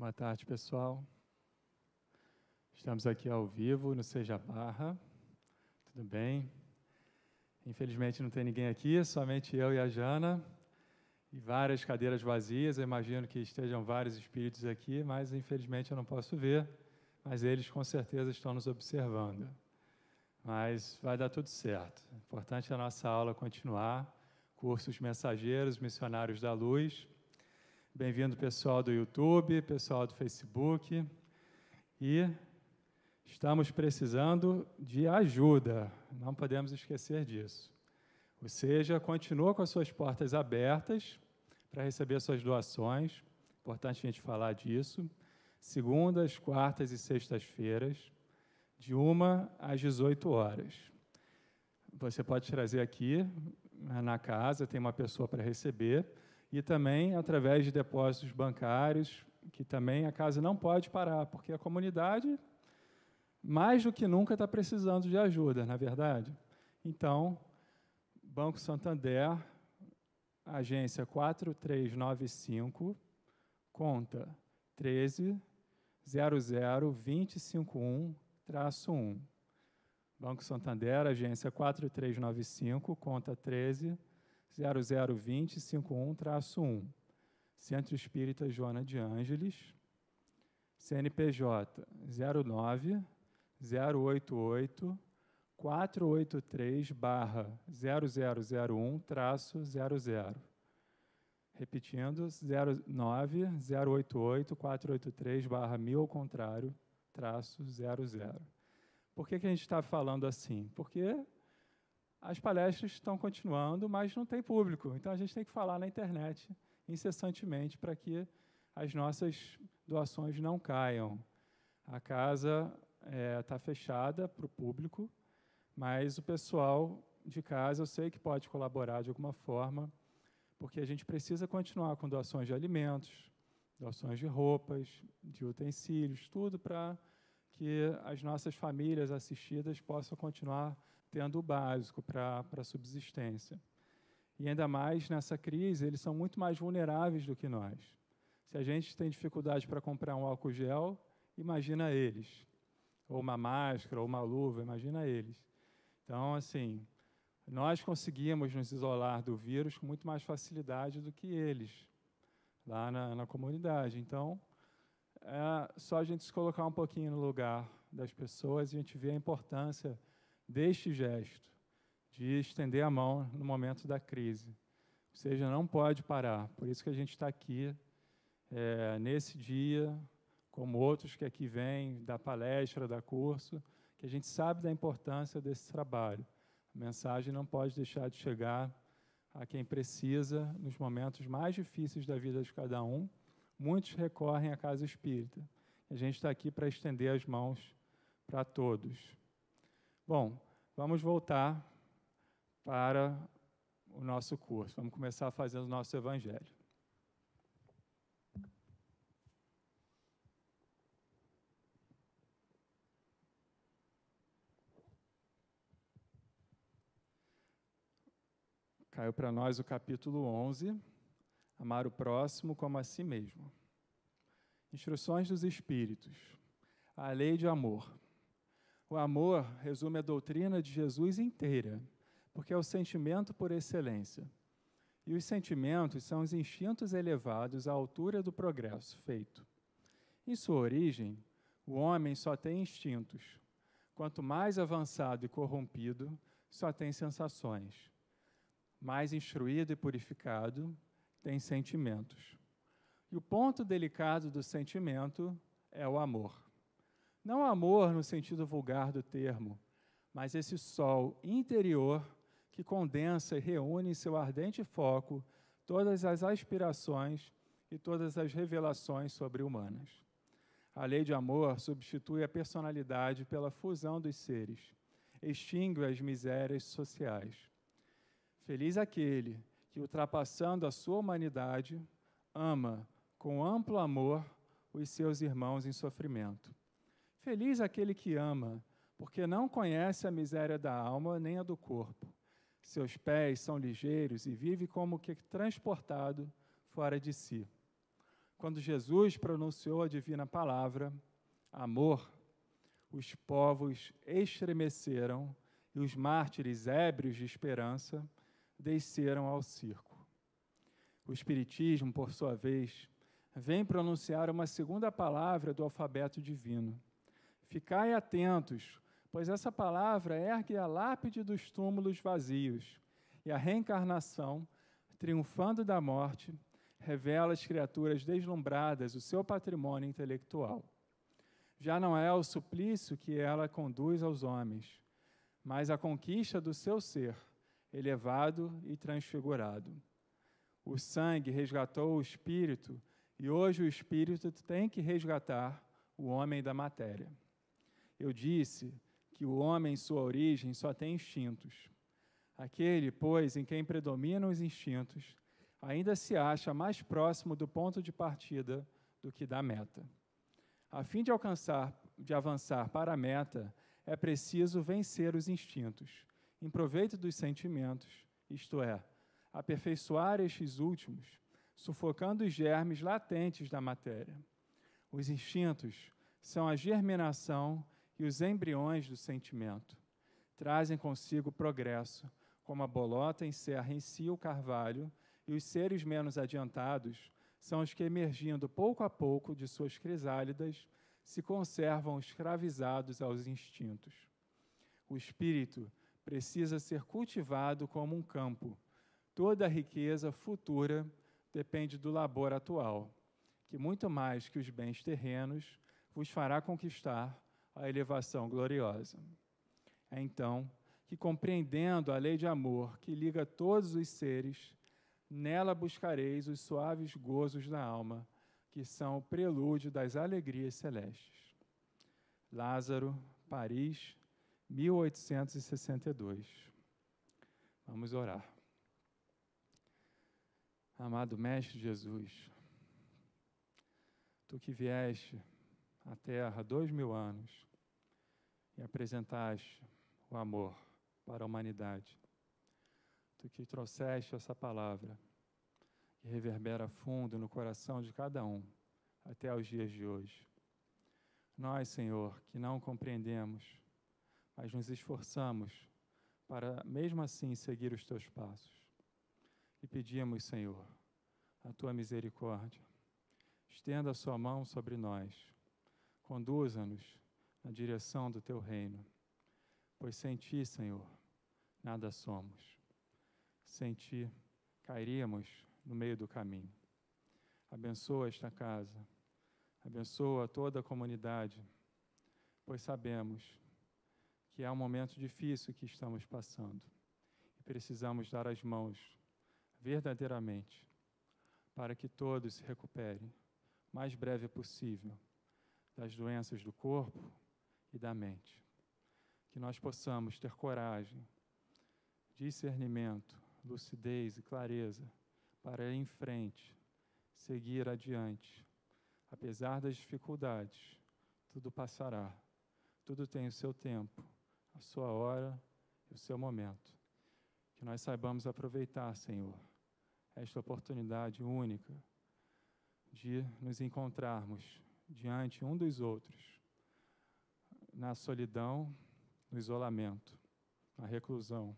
Boa tarde, pessoal. Estamos aqui ao vivo no Seja Barra. Tudo bem? Infelizmente não tem ninguém aqui, somente eu e a Jana. E várias cadeiras vazias. Eu imagino que estejam vários espíritos aqui, mas infelizmente eu não posso ver. Mas eles com certeza estão nos observando. Mas vai dar tudo certo. O importante é a nossa aula continuar. Cursos Mensageiros, Missionários da Luz Bem-vindo, pessoal do YouTube, pessoal do Facebook. E estamos precisando de ajuda, não podemos esquecer disso. Ou seja, continua com as suas portas abertas para receber suas doações. Importante a gente falar disso. Segundas, quartas e sextas-feiras, de 1 às 18 horas. Você pode trazer aqui na casa, tem uma pessoa para receber e também através de depósitos bancários, que também a casa não pode parar, porque a comunidade, mais do que nunca, está precisando de ajuda, na é verdade. Então, Banco Santander, agência 4395, conta 13 00251-1. Banco Santander, agência 4395, conta 13 00251 1 Centro Espírita Joana de Ângeles, CNPJ 09 088 483 barra 0001 traço 00. Repetindo, 09 088 483 barra 1000 ao contrário, traço 00. Por que, que a gente está falando assim? Porque as palestras estão continuando, mas não tem público. Então a gente tem que falar na internet incessantemente para que as nossas doações não caiam. A casa está é, tá fechada para o público, mas o pessoal de casa eu sei que pode colaborar de alguma forma, porque a gente precisa continuar com doações de alimentos, doações de roupas, de utensílios, tudo para que as nossas famílias assistidas possam continuar tendo o básico para a subsistência. E ainda mais nessa crise, eles são muito mais vulneráveis do que nós. Se a gente tem dificuldade para comprar um álcool gel, imagina eles. Ou uma máscara, ou uma luva, imagina eles. Então, assim, nós conseguimos nos isolar do vírus com muito mais facilidade do que eles lá na, na comunidade. Então, é só a gente se colocar um pouquinho no lugar das pessoas e a gente vê a importância deste gesto de estender a mão no momento da crise. Ou seja, não pode parar. Por isso que a gente está aqui é, nesse dia, como outros que aqui vêm da palestra, da curso, que a gente sabe da importância desse trabalho. A mensagem não pode deixar de chegar a quem precisa nos momentos mais difíceis da vida de cada um. Muitos recorrem à casa espírita. A gente está aqui para estender as mãos para todos. Bom, vamos voltar para o nosso curso. Vamos começar fazendo o nosso evangelho. Caiu para nós o capítulo 11, amar o próximo como a si mesmo. Instruções dos Espíritos, a lei de amor. O amor resume a doutrina de Jesus inteira, porque é o sentimento por excelência. E os sentimentos são os instintos elevados à altura do progresso feito. Em sua origem, o homem só tem instintos. Quanto mais avançado e corrompido, só tem sensações. Mais instruído e purificado, tem sentimentos. E o ponto delicado do sentimento é o amor. Não amor no sentido vulgar do termo, mas esse sol interior que condensa e reúne em seu ardente foco todas as aspirações e todas as revelações sobre-humanas. A lei de amor substitui a personalidade pela fusão dos seres, extingue as misérias sociais. Feliz aquele que, ultrapassando a sua humanidade, ama com amplo amor os seus irmãos em sofrimento. Feliz aquele que ama, porque não conhece a miséria da alma nem a do corpo. Seus pés são ligeiros e vive como que transportado fora de si. Quando Jesus pronunciou a divina palavra, amor, os povos estremeceram e os mártires ébrios de esperança desceram ao circo. O Espiritismo, por sua vez, vem pronunciar uma segunda palavra do alfabeto divino Ficai atentos, pois essa palavra ergue a lápide dos túmulos vazios, e a reencarnação, triunfando da morte, revela às criaturas deslumbradas o seu patrimônio intelectual. Já não é o suplício que ela conduz aos homens, mas a conquista do seu ser, elevado e transfigurado. O sangue resgatou o espírito, e hoje o espírito tem que resgatar o homem da matéria eu disse que o homem, em sua origem, só tem instintos. Aquele, pois, em quem predominam os instintos, ainda se acha mais próximo do ponto de partida do que da meta. A fim de alcançar, de avançar para a meta, é preciso vencer os instintos, em proveito dos sentimentos, isto é, aperfeiçoar estes últimos, sufocando os germes latentes da matéria. Os instintos são a germinação e os embriões do sentimento. Trazem consigo progresso, como a bolota encerra em si o carvalho, e os seres menos adiantados são os que, emergindo pouco a pouco de suas crisálidas, se conservam escravizados aos instintos. O espírito precisa ser cultivado como um campo. Toda a riqueza futura depende do labor atual, que muito mais que os bens terrenos vos fará conquistar a elevação gloriosa. É então que, compreendendo a lei de amor que liga todos os seres, nela buscareis os suaves gozos da alma, que são o prelúdio das alegrias celestes. Lázaro, Paris, 1862. Vamos orar. Amado Mestre Jesus, tu que vieste a Terra dois mil anos e apresentaste o amor para a humanidade. Tu que trouxeste essa palavra, que reverbera fundo no coração de cada um, até os dias de hoje. Nós, Senhor, que não compreendemos, mas nos esforçamos para, mesmo assim, seguir os teus passos. E pedimos, Senhor, a tua misericórdia. Estenda a sua mão sobre nós Conduza-nos na direção do teu reino, pois sem ti, Senhor, nada somos. Sem ti, cairíamos no meio do caminho. Abençoa esta casa, abençoa toda a comunidade, pois sabemos que é um momento difícil que estamos passando e precisamos dar as mãos verdadeiramente para que todos se recuperem o mais breve possível das doenças do corpo e da mente. Que nós possamos ter coragem, discernimento, lucidez e clareza para ir em frente, seguir adiante. Apesar das dificuldades, tudo passará, tudo tem o seu tempo, a sua hora e o seu momento. Que nós saibamos aproveitar, Senhor, esta oportunidade única de nos encontrarmos diante um dos outros, na solidão, no isolamento, na reclusão,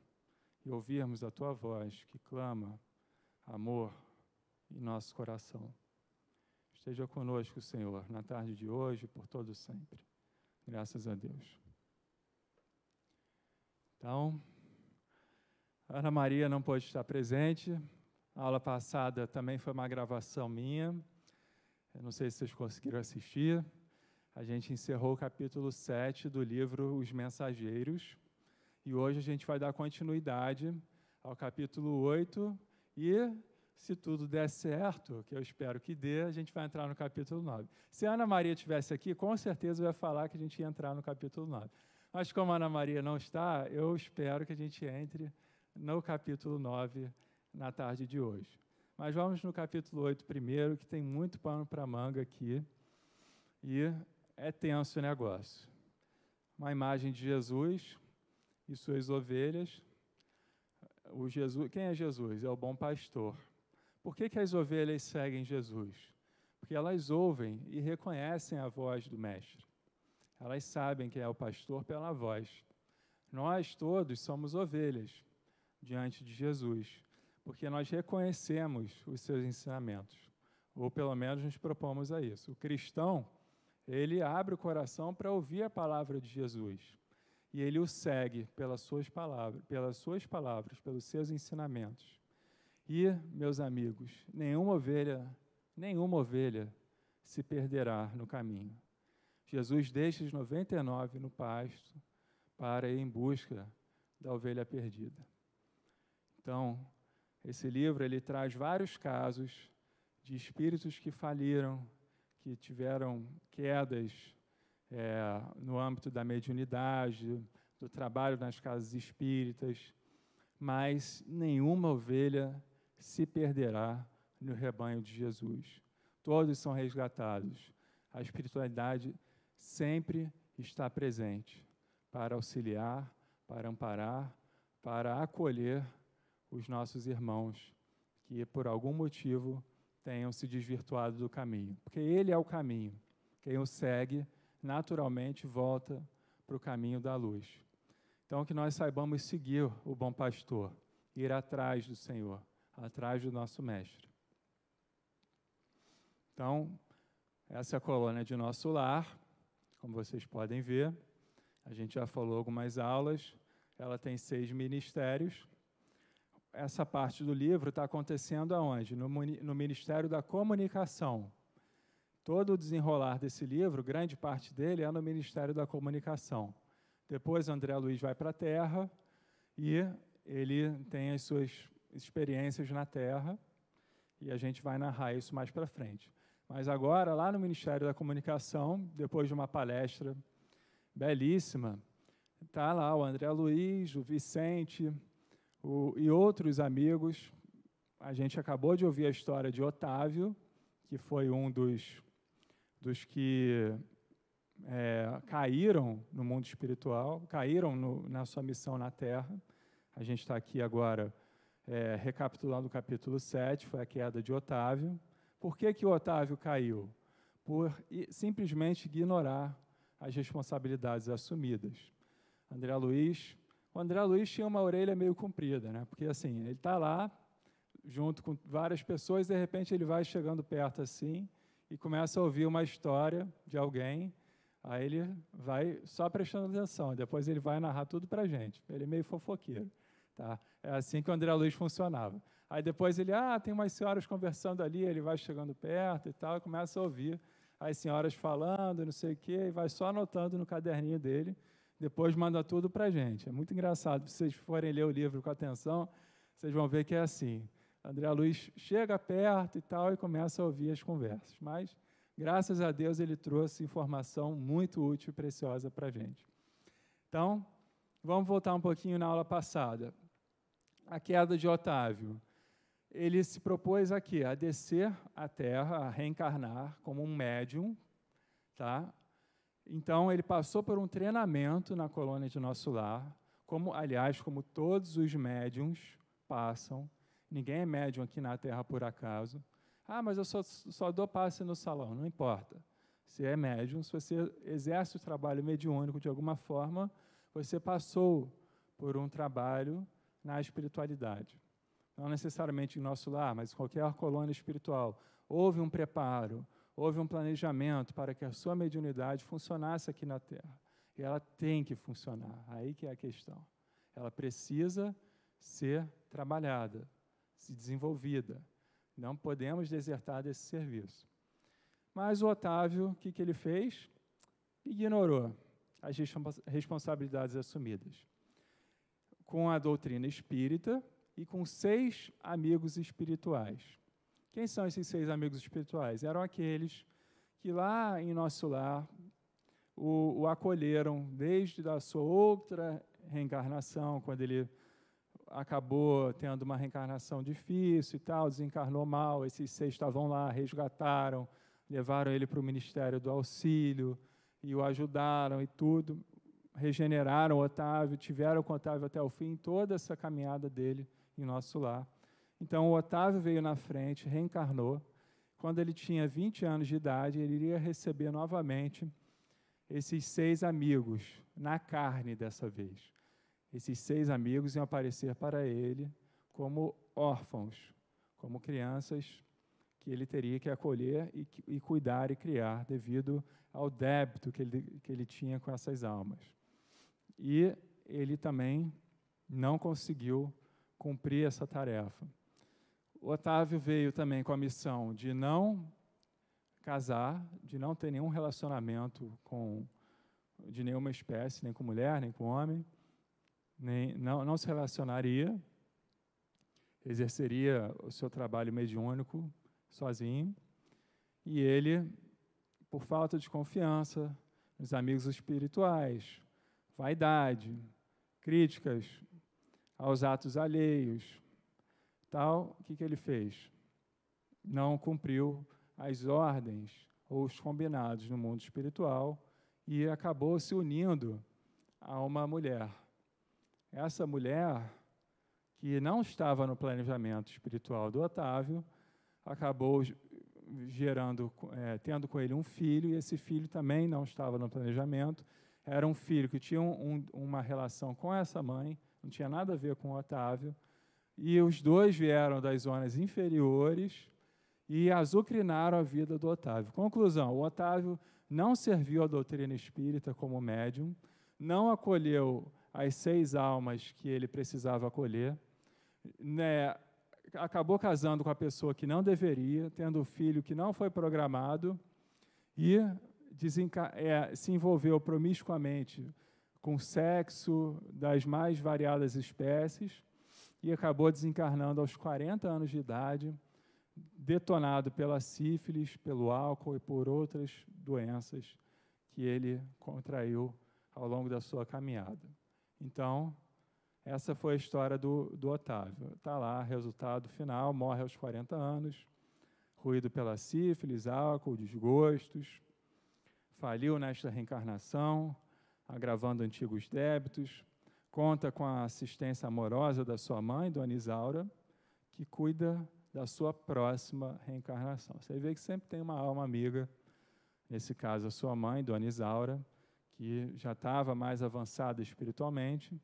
e ouvirmos a tua voz que clama amor em nosso coração. Esteja conosco, Senhor, na tarde de hoje e por todo sempre. Graças a Deus. Então, Ana Maria não pôde estar presente. A aula passada também foi uma gravação minha. Eu não sei se vocês conseguiram assistir. A gente encerrou o capítulo 7 do livro Os Mensageiros. E hoje a gente vai dar continuidade ao capítulo 8. E, se tudo der certo, que eu espero que dê, a gente vai entrar no capítulo 9. Se a Ana Maria estivesse aqui, com certeza eu ia falar que a gente ia entrar no capítulo 9. Mas como a Ana Maria não está, eu espero que a gente entre no capítulo 9 na tarde de hoje. Mas vamos no capítulo 8 primeiro, que tem muito pano para manga aqui. E é tenso o negócio. Uma imagem de Jesus e suas ovelhas. O Jesus, quem é Jesus? É o bom pastor. Por que, que as ovelhas seguem Jesus? Porque elas ouvem e reconhecem a voz do Mestre. Elas sabem quem é o pastor pela voz. Nós todos somos ovelhas diante de Jesus porque nós reconhecemos os seus ensinamentos, ou pelo menos nos propomos a isso. O cristão, ele abre o coração para ouvir a palavra de Jesus, e ele o segue pelas suas palavras, pelas suas palavras, pelos seus ensinamentos. E, meus amigos, nenhuma ovelha, nenhuma ovelha se perderá no caminho. Jesus deixa os 99 no pasto para ir em busca da ovelha perdida. Então, esse livro ele traz vários casos de espíritos que faliram, que tiveram quedas é, no âmbito da mediunidade, do trabalho nas casas espíritas, mas nenhuma ovelha se perderá no rebanho de Jesus. Todos são resgatados. A espiritualidade sempre está presente para auxiliar, para amparar, para acolher os nossos irmãos que, por algum motivo, tenham se desvirtuado do caminho. Porque Ele é o caminho. Quem o segue, naturalmente, volta para o caminho da luz. Então, que nós saibamos seguir o bom pastor, ir atrás do Senhor, atrás do nosso Mestre. Então, essa é a colônia de nosso lar, como vocês podem ver. A gente já falou algumas aulas. Ela tem seis ministérios essa parte do livro está acontecendo aonde? No, no Ministério da Comunicação. Todo o desenrolar desse livro, grande parte dele é no Ministério da Comunicação. Depois André Luiz vai para a Terra e ele tem as suas experiências na Terra e a gente vai narrar isso mais para frente. Mas agora, lá no Ministério da Comunicação, depois de uma palestra belíssima, tá lá o André Luiz, o Vicente, o, e outros amigos. A gente acabou de ouvir a história de Otávio, que foi um dos, dos que é, caíram no mundo espiritual, caíram no, na sua missão na terra. A gente está aqui agora é, recapitulando o capítulo 7, foi a queda de Otávio. Por que, que Otávio caiu? Por simplesmente ignorar as responsabilidades assumidas. André Luiz o André Luiz tinha uma orelha meio comprida, né? Porque assim, ele está lá junto com várias pessoas, de repente ele vai chegando perto assim e começa a ouvir uma história de alguém. Aí ele vai só prestando atenção, depois ele vai narrar tudo para a gente. Ele é meio fofoqueiro. Tá? É assim que o André Luiz funcionava. Aí depois ele, ah, tem umas senhoras conversando ali, ele vai chegando perto e tal, e começa a ouvir as senhoras falando, não sei o quê, e vai só anotando no caderninho dele depois manda tudo para a gente. É muito engraçado. Se vocês forem ler o livro com atenção, vocês vão ver que é assim. André Luiz chega perto e tal e começa a ouvir as conversas. Mas, graças a Deus, ele trouxe informação muito útil e preciosa para a gente. Então, vamos voltar um pouquinho na aula passada. A queda de Otávio. Ele se propôs aqui a descer à Terra, a reencarnar como um médium, tá? Então, ele passou por um treinamento na colônia de Nosso Lar, como, aliás, como todos os médiums passam. Ninguém é médium aqui na Terra por acaso. Ah, mas eu só, só dou passe no salão. Não importa. Você é médium, se você exerce o trabalho mediúnico de alguma forma, você passou por um trabalho na espiritualidade. Não necessariamente em nosso lar, mas em qualquer colônia espiritual. Houve um preparo, houve um planejamento para que a sua mediunidade funcionasse aqui na Terra. E ela tem que funcionar, aí que é a questão. Ela precisa ser trabalhada, se desenvolvida. Não podemos desertar desse serviço. Mas o Otávio, o que, que ele fez? Ignorou as responsabilidades assumidas. Com a doutrina espírita e com seis amigos espirituais. Quem são esses seis amigos espirituais? Eram aqueles que lá em nosso lar o, o acolheram desde a sua outra reencarnação, quando ele acabou tendo uma reencarnação difícil e tal, desencarnou mal. Esses seis estavam lá, resgataram, levaram ele para o Ministério do Auxílio e o ajudaram e tudo. Regeneraram Otávio, tiveram com Otávio até o fim, toda essa caminhada dele em nosso lar. Então, o Otávio veio na frente, reencarnou. Quando ele tinha 20 anos de idade, ele iria receber novamente esses seis amigos, na carne dessa vez. Esses seis amigos iam aparecer para ele como órfãos, como crianças que ele teria que acolher e, e, cuidar e criar, devido ao débito que ele, que ele tinha com essas almas. E ele também não conseguiu cumprir essa tarefa o Otávio veio também com a missão de não casar, de não ter nenhum relacionamento com de nenhuma espécie, nem com mulher, nem com homem, nem, não, não se relacionaria, exerceria o seu trabalho mediúnico sozinho, e ele, por falta de confiança nos amigos espirituais, vaidade, críticas aos atos alheios, tal, o que, que ele fez? Não cumpriu as ordens ou os combinados no mundo espiritual e acabou se unindo a uma mulher. Essa mulher, que não estava no planejamento espiritual do Otávio, acabou gerando, é, tendo com ele um filho, e esse filho também não estava no planejamento. Era um filho que tinha um, um, uma relação com essa mãe, não tinha nada a ver com o Otávio, e os dois vieram das zonas inferiores e azucrinaram a vida do Otávio. Conclusão: o Otávio não serviu à doutrina espírita como médium, não acolheu as seis almas que ele precisava acolher, né, acabou casando com a pessoa que não deveria, tendo o filho que não foi programado e é, se envolveu promiscuamente com sexo das mais variadas espécies e acabou desencarnando aos 40 anos de idade, detonado pela sífilis, pelo álcool e por outras doenças que ele contraiu ao longo da sua caminhada. Então, essa foi a história do, do Otávio. Está lá, resultado final: morre aos 40 anos, ruído pela sífilis, álcool, desgostos, faliu nesta reencarnação, agravando antigos débitos, Conta com a assistência amorosa da sua mãe, Dona Isaura, que cuida da sua próxima reencarnação. Você vê que sempre tem uma alma amiga, nesse caso a sua mãe, Dona Isaura, que já estava mais avançada espiritualmente.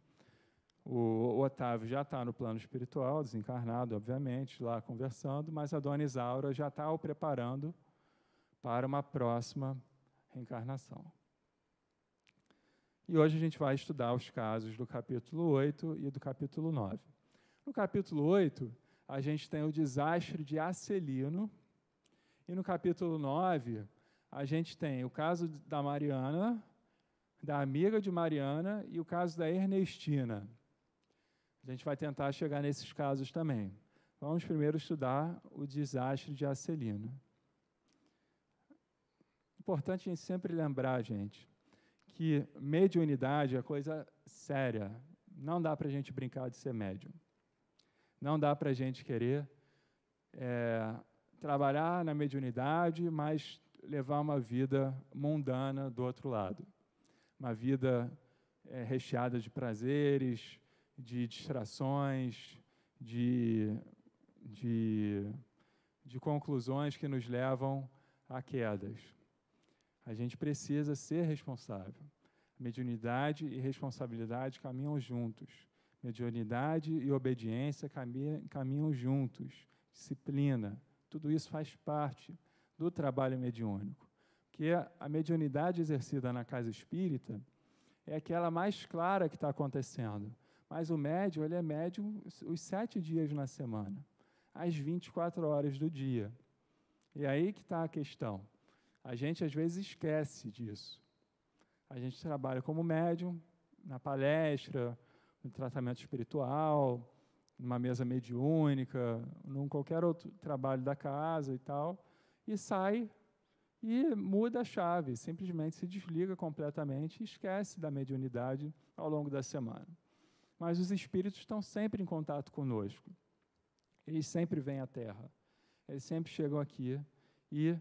O Otávio já está no plano espiritual, desencarnado, obviamente, lá conversando, mas a Dona Isaura já está o preparando para uma próxima reencarnação. E hoje a gente vai estudar os casos do capítulo 8 e do capítulo 9. No capítulo 8, a gente tem o desastre de Acelino, e no capítulo 9, a gente tem o caso da Mariana, da amiga de Mariana e o caso da Ernestina. A gente vai tentar chegar nesses casos também. Vamos primeiro estudar o desastre de Acelino. Importante a gente sempre lembrar, gente, que mediunidade é coisa séria. Não dá para a gente brincar de ser médium. Não dá para a gente querer é, trabalhar na mediunidade, mas levar uma vida mundana do outro lado. Uma vida é, recheada de prazeres, de distrações, de, de, de conclusões que nos levam a quedas. A gente precisa ser responsável. Mediunidade e responsabilidade caminham juntos. Mediunidade e obediência caminham juntos. Disciplina. Tudo isso faz parte do trabalho mediúnico. porque é a mediunidade exercida na casa espírita é aquela mais clara que está acontecendo. Mas o médium, ele é médium os sete dias na semana, às 24 horas do dia. E aí que está a questão. A gente às vezes esquece disso. A gente trabalha como médium, na palestra, no tratamento espiritual, numa mesa mediúnica, num qualquer outro trabalho da casa e tal, e sai e muda a chave, simplesmente se desliga completamente e esquece da mediunidade ao longo da semana. Mas os espíritos estão sempre em contato conosco. Eles sempre vêm à Terra. Eles sempre chegam aqui e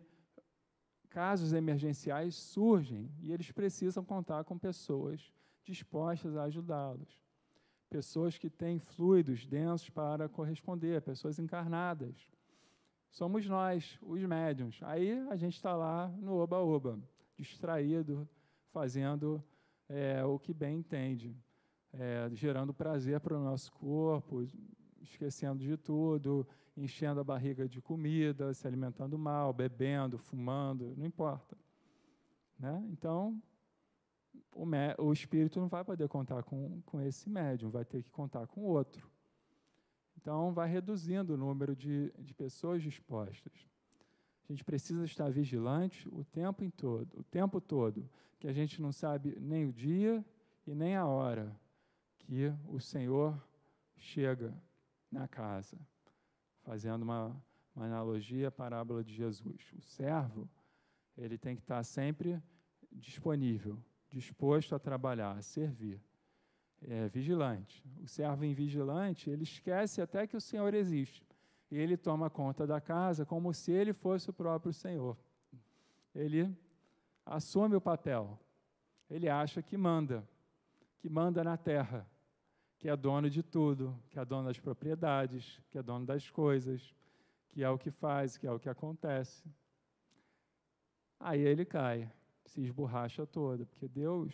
casos emergenciais surgem e eles precisam contar com pessoas dispostas a ajudá-los. Pessoas que têm fluidos densos para corresponder, pessoas encarnadas. Somos nós, os médiums. Aí a gente está lá no oba-oba, distraído, fazendo é, o que bem entende, é, gerando prazer para o nosso corpo, esquecendo de tudo, enchendo a barriga de comida, se alimentando mal, bebendo, fumando, não importa. Né? Então, o, o espírito não vai poder contar com, com esse médium, vai ter que contar com outro. Então, vai reduzindo o número de, de pessoas dispostas. A gente precisa estar vigilante o tempo em todo, o tempo todo, que a gente não sabe nem o dia e nem a hora que o Senhor chega na casa fazendo uma, uma analogia à parábola de Jesus. O servo, ele tem que estar sempre disponível, disposto a trabalhar, a servir. É vigilante. O servo invigilante, ele esquece até que o Senhor existe. E ele toma conta da casa como se ele fosse o próprio Senhor. Ele assume o papel. Ele acha que manda, que manda na terra que é dono de tudo, que é dono das propriedades, que é dono das coisas, que é o que faz, que é o que acontece. Aí ele cai, se esborracha todo, porque Deus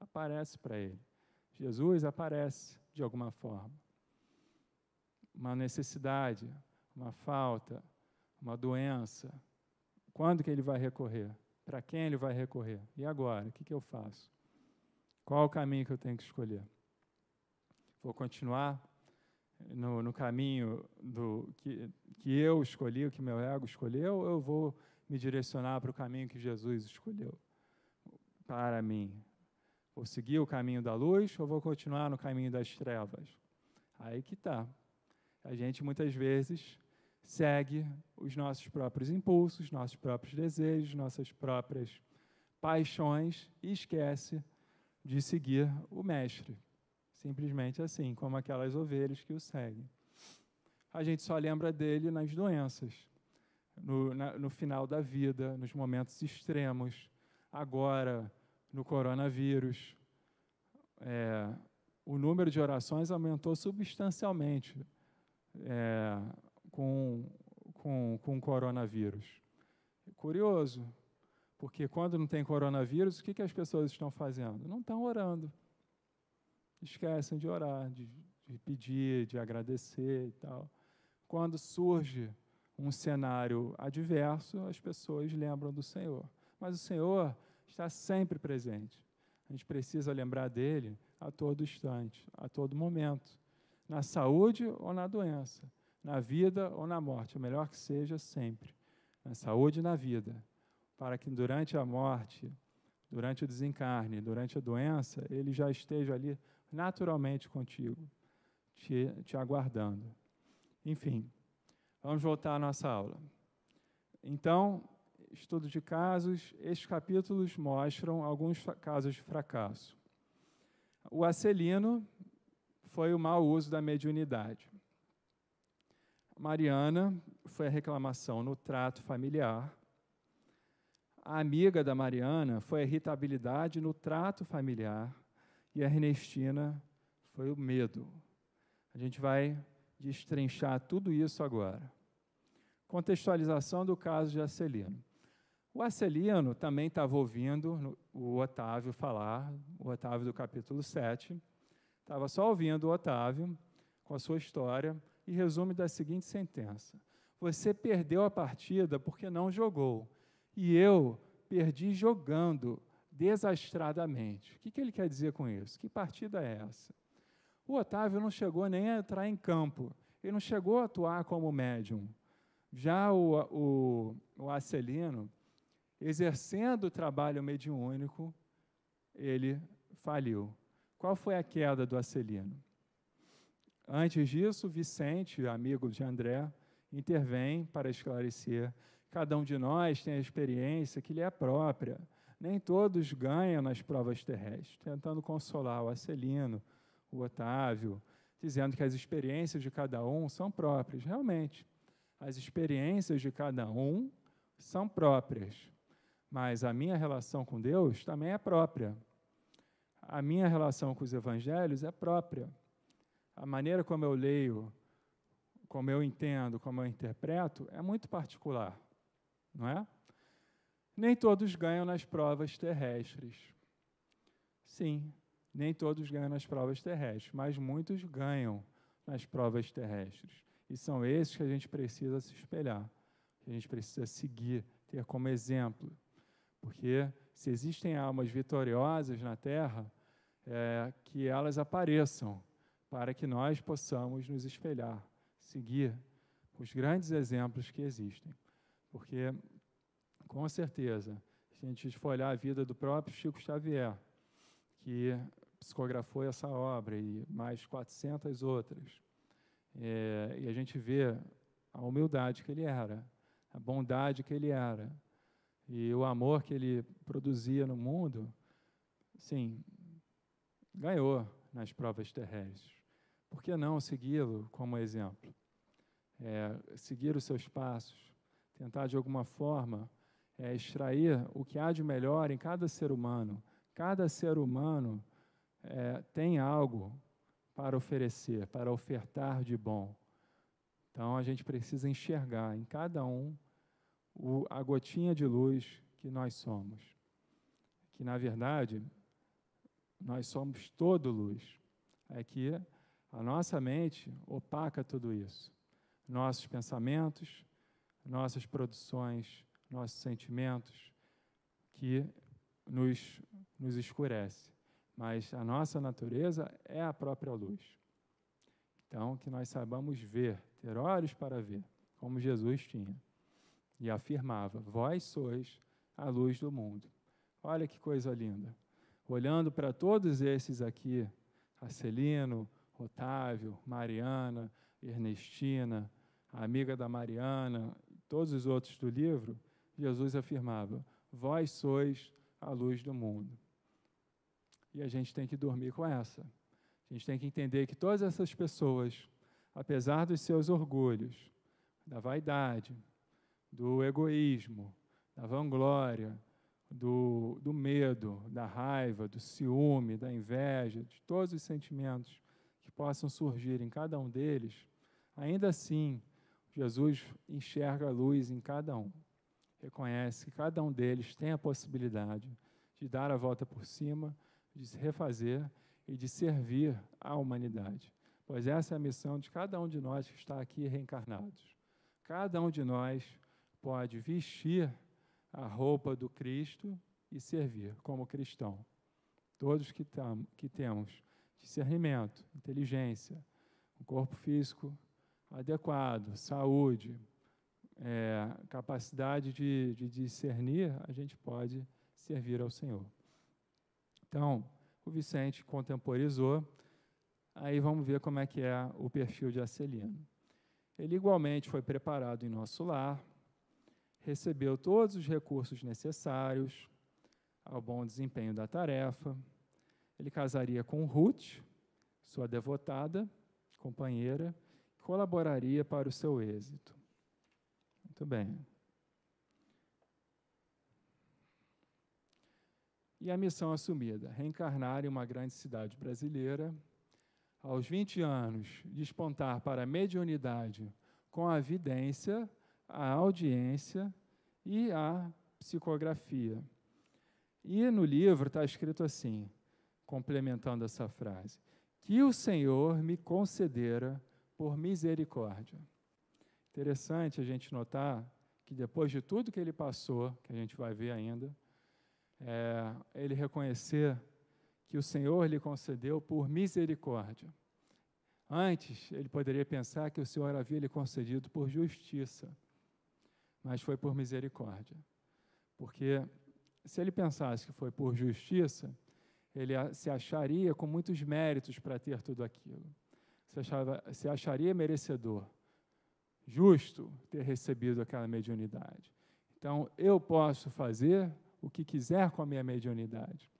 aparece para ele. Jesus aparece de alguma forma. Uma necessidade, uma falta, uma doença. Quando que ele vai recorrer? Para quem ele vai recorrer? E agora? O que, que eu faço? Qual o caminho que eu tenho que escolher? vou continuar no, no caminho do que, que eu escolhi, o que meu ego escolheu, eu vou me direcionar para o caminho que Jesus escolheu para mim. Vou seguir o caminho da luz ou vou continuar no caminho das trevas? Aí que está. A gente muitas vezes segue os nossos próprios impulsos, nossos próprios desejos, nossas próprias paixões e esquece de seguir o Mestre. Simplesmente assim, como aquelas ovelhas que o seguem. A gente só lembra dele nas doenças, no, na, no final da vida, nos momentos extremos, agora no coronavírus. É, o número de orações aumentou substancialmente é, com, com, com o coronavírus. Curioso, porque quando não tem coronavírus, o que, que as pessoas estão fazendo? Não estão orando esquecem de orar, de, de pedir, de agradecer e tal. Quando surge um cenário adverso, as pessoas lembram do Senhor. Mas o Senhor está sempre presente. A gente precisa lembrar dele a todo instante, a todo momento, na saúde ou na doença, na vida ou na morte, o é melhor que seja sempre, na saúde e na vida, para que durante a morte, durante o desencarne, durante a doença, ele já esteja ali naturalmente contigo, te, te aguardando. Enfim, vamos voltar à nossa aula. Então, estudo de casos, estes capítulos mostram alguns casos de fracasso. O Acelino foi o mau uso da mediunidade. Mariana foi a reclamação no trato familiar. A amiga da Mariana foi a irritabilidade no trato familiar e a Ernestina foi o medo. A gente vai destrinchar tudo isso agora. Contextualização do caso de Acelino. O Acelino também estava ouvindo o Otávio falar, o Otávio do capítulo 7. Estava só ouvindo o Otávio com a sua história e resume da seguinte sentença: Você perdeu a partida porque não jogou, e eu perdi jogando desastradamente. O que, que ele quer dizer com isso? Que partida é essa? O Otávio não chegou nem a entrar em campo, ele não chegou a atuar como médium. Já o, o, o Acelino, exercendo o trabalho mediúnico, ele faliu. Qual foi a queda do Acelino? Antes disso, Vicente, amigo de André, intervém para esclarecer. Cada um de nós tem a experiência que lhe é própria nem todos ganham nas provas terrestres, tentando consolar o Acelino, o Otávio, dizendo que as experiências de cada um são próprias. Realmente, as experiências de cada um são próprias, mas a minha relação com Deus também é própria. A minha relação com os evangelhos é própria. A maneira como eu leio, como eu entendo, como eu interpreto, é muito particular, não é? Nem todos ganham nas provas terrestres. Sim, nem todos ganham nas provas terrestres, mas muitos ganham nas provas terrestres. E são esses que a gente precisa se espelhar, que a gente precisa seguir, ter como exemplo. Porque se existem almas vitoriosas na Terra, é, que elas apareçam, para que nós possamos nos espelhar, seguir os grandes exemplos que existem. Porque com certeza. Se a gente for olhar a vida do próprio Chico Xavier, que psicografou essa obra e mais 400 outras, é, e a gente vê a humildade que ele era, a bondade que ele era, e o amor que ele produzia no mundo, sim, ganhou nas provas terrestres. Por que não segui-lo como exemplo? É, seguir os seus passos, tentar de alguma forma é, extrair o que há de melhor em cada ser humano. Cada ser humano é, tem algo para oferecer, para ofertar de bom. Então a gente precisa enxergar em cada um o, a gotinha de luz que nós somos. Que na verdade nós somos todo luz. É que a nossa mente opaca tudo isso. Nossos pensamentos, nossas produções nossos sentimentos que nos, nos escurece. Mas a nossa natureza é a própria luz. Então, que nós saibamos ver, ter olhos para ver, como Jesus tinha. E afirmava: Vós sois a luz do mundo. Olha que coisa linda. Olhando para todos esses aqui, Marcelino, Otávio, Mariana, Ernestina, a amiga da Mariana, todos os outros do livro, Jesus afirmava: Vós sois a luz do mundo. E a gente tem que dormir com essa. A gente tem que entender que todas essas pessoas, apesar dos seus orgulhos, da vaidade, do egoísmo, da vanglória, do, do medo, da raiva, do ciúme, da inveja, de todos os sentimentos que possam surgir em cada um deles, ainda assim, Jesus enxerga a luz em cada um reconhece que cada um deles tem a possibilidade de dar a volta por cima, de se refazer e de servir à humanidade. Pois essa é a missão de cada um de nós que está aqui reencarnados. Cada um de nós pode vestir a roupa do Cristo e servir como cristão. Todos que, tam, que temos discernimento, inteligência, um corpo físico adequado, saúde, é, capacidade de, de discernir, a gente pode servir ao Senhor. Então, o Vicente contemporizou, aí vamos ver como é que é o perfil de Acelino. Ele igualmente foi preparado em nosso lar, recebeu todos os recursos necessários ao bom desempenho da tarefa. Ele casaria com Ruth, sua devotada, companheira, colaboraria para o seu êxito. Muito bem. E a missão assumida: reencarnar em uma grande cidade brasileira, aos 20 anos, despontar para a mediunidade com a vidência, a audiência e a psicografia. E no livro está escrito assim, complementando essa frase: que o Senhor me concedera por misericórdia. Interessante a gente notar que depois de tudo que ele passou, que a gente vai ver ainda, é, ele reconhecer que o Senhor lhe concedeu por misericórdia. Antes, ele poderia pensar que o Senhor havia lhe concedido por justiça, mas foi por misericórdia. Porque se ele pensasse que foi por justiça, ele se acharia com muitos méritos para ter tudo aquilo, se, achava, se acharia merecedor justo ter recebido aquela mediunidade. Então, eu posso fazer o que quiser com a minha mediunidade.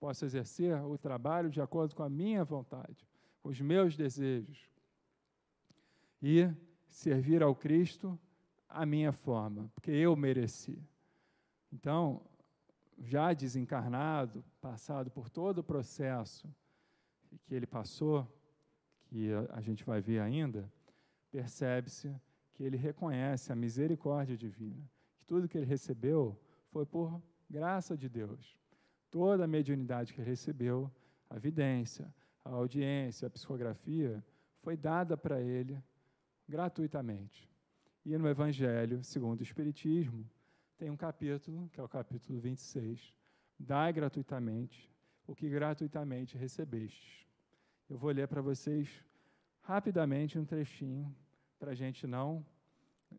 Posso exercer o trabalho de acordo com a minha vontade, com os meus desejos. E servir ao Cristo a minha forma, porque eu mereci. Então, já desencarnado, passado por todo o processo que ele passou, que a gente vai ver ainda, percebe-se que ele reconhece a misericórdia divina, que tudo que ele recebeu foi por graça de Deus. Toda a mediunidade que ele recebeu, a vidência, a audiência, a psicografia, foi dada para ele gratuitamente. E no Evangelho, segundo o Espiritismo, tem um capítulo, que é o capítulo 26, Dai gratuitamente o que gratuitamente recebestes. Eu vou ler para vocês rapidamente um trechinho para a gente não,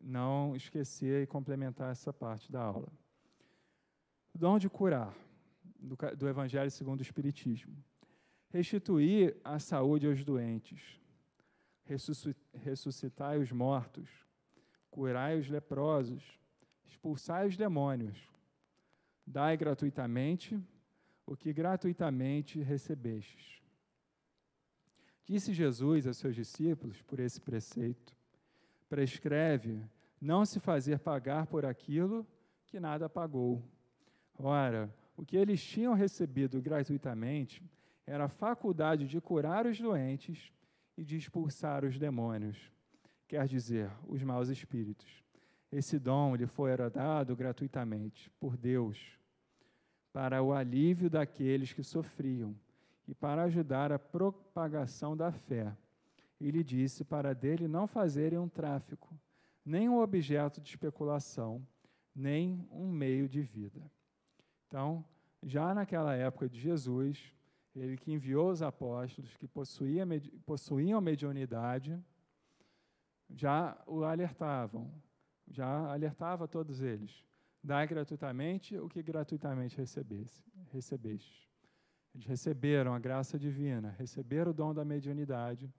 não esquecer e complementar essa parte da aula. O dom de curar, do, do Evangelho segundo o Espiritismo. Restituir a saúde aos doentes. Ressuscitai os mortos. Curai os leprosos. Expulsai os demônios. Dai gratuitamente o que gratuitamente recebestes. Disse Jesus a seus discípulos por esse preceito: prescreve não se fazer pagar por aquilo que nada pagou. Ora, o que eles tinham recebido gratuitamente era a faculdade de curar os doentes e de expulsar os demônios, quer dizer, os maus espíritos. Esse dom lhe foi dado gratuitamente por Deus, para o alívio daqueles que sofriam e para ajudar a propagação da fé e lhe disse para dele não fazerem um tráfico, nem um objeto de especulação, nem um meio de vida. Então, já naquela época de Jesus, ele que enviou os apóstolos, que possuía, possuíam mediunidade, já o alertavam, já alertava todos eles. Dai gratuitamente o que gratuitamente recebesse, recebeste. Eles receberam a graça divina, receberam o dom da mediunidade,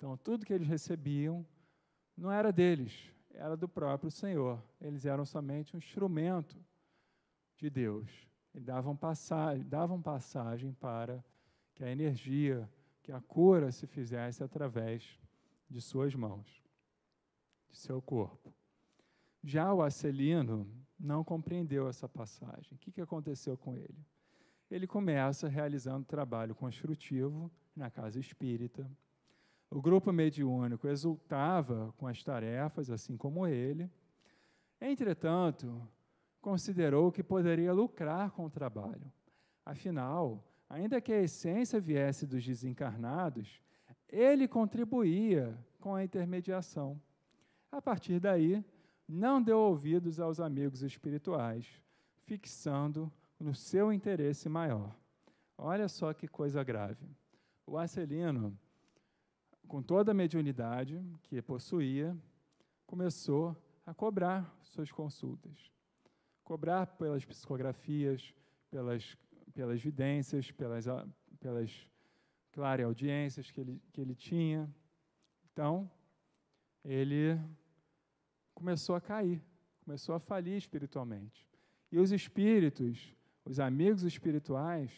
então, tudo que eles recebiam não era deles, era do próprio Senhor. Eles eram somente um instrumento de Deus. E davam passagem, davam passagem para que a energia, que a cura se fizesse através de suas mãos, de seu corpo. Já o Acelino não compreendeu essa passagem. O que, que aconteceu com ele? Ele começa realizando trabalho construtivo na casa espírita, o grupo mediúnico exultava com as tarefas, assim como ele. Entretanto, considerou que poderia lucrar com o trabalho. Afinal, ainda que a essência viesse dos desencarnados, ele contribuía com a intermediação. A partir daí, não deu ouvidos aos amigos espirituais, fixando no seu interesse maior. Olha só que coisa grave. O Acelino com toda a mediunidade que possuía, começou a cobrar suas consultas. Cobrar pelas psicografias, pelas, pelas vidências, pelas, ah, pelas clareaudiências que ele, que ele tinha. Então, ele começou a cair, começou a falir espiritualmente. E os espíritos, os amigos espirituais,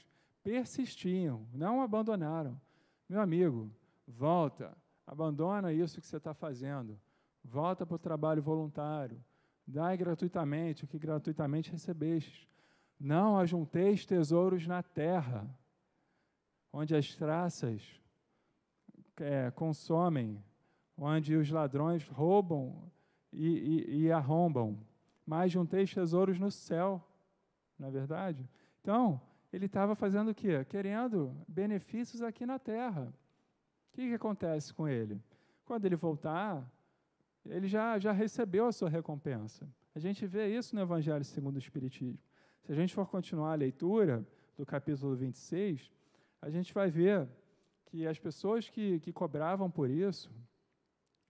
persistiam, não abandonaram. Meu amigo, Volta, abandona isso que você está fazendo. Volta para o trabalho voluntário. Dai gratuitamente o que gratuitamente recebeste. Não ajunteis tesouros na terra, onde as traças é, consomem, onde os ladrões roubam e, e, e arrombam, mas junteis tesouros no céu, na é verdade? Então, ele estava fazendo o quê? Querendo benefícios aqui na terra. O que, que acontece com ele? Quando ele voltar, ele já, já recebeu a sua recompensa. A gente vê isso no Evangelho segundo o Espiritismo. Se a gente for continuar a leitura do capítulo 26, a gente vai ver que as pessoas que, que cobravam por isso,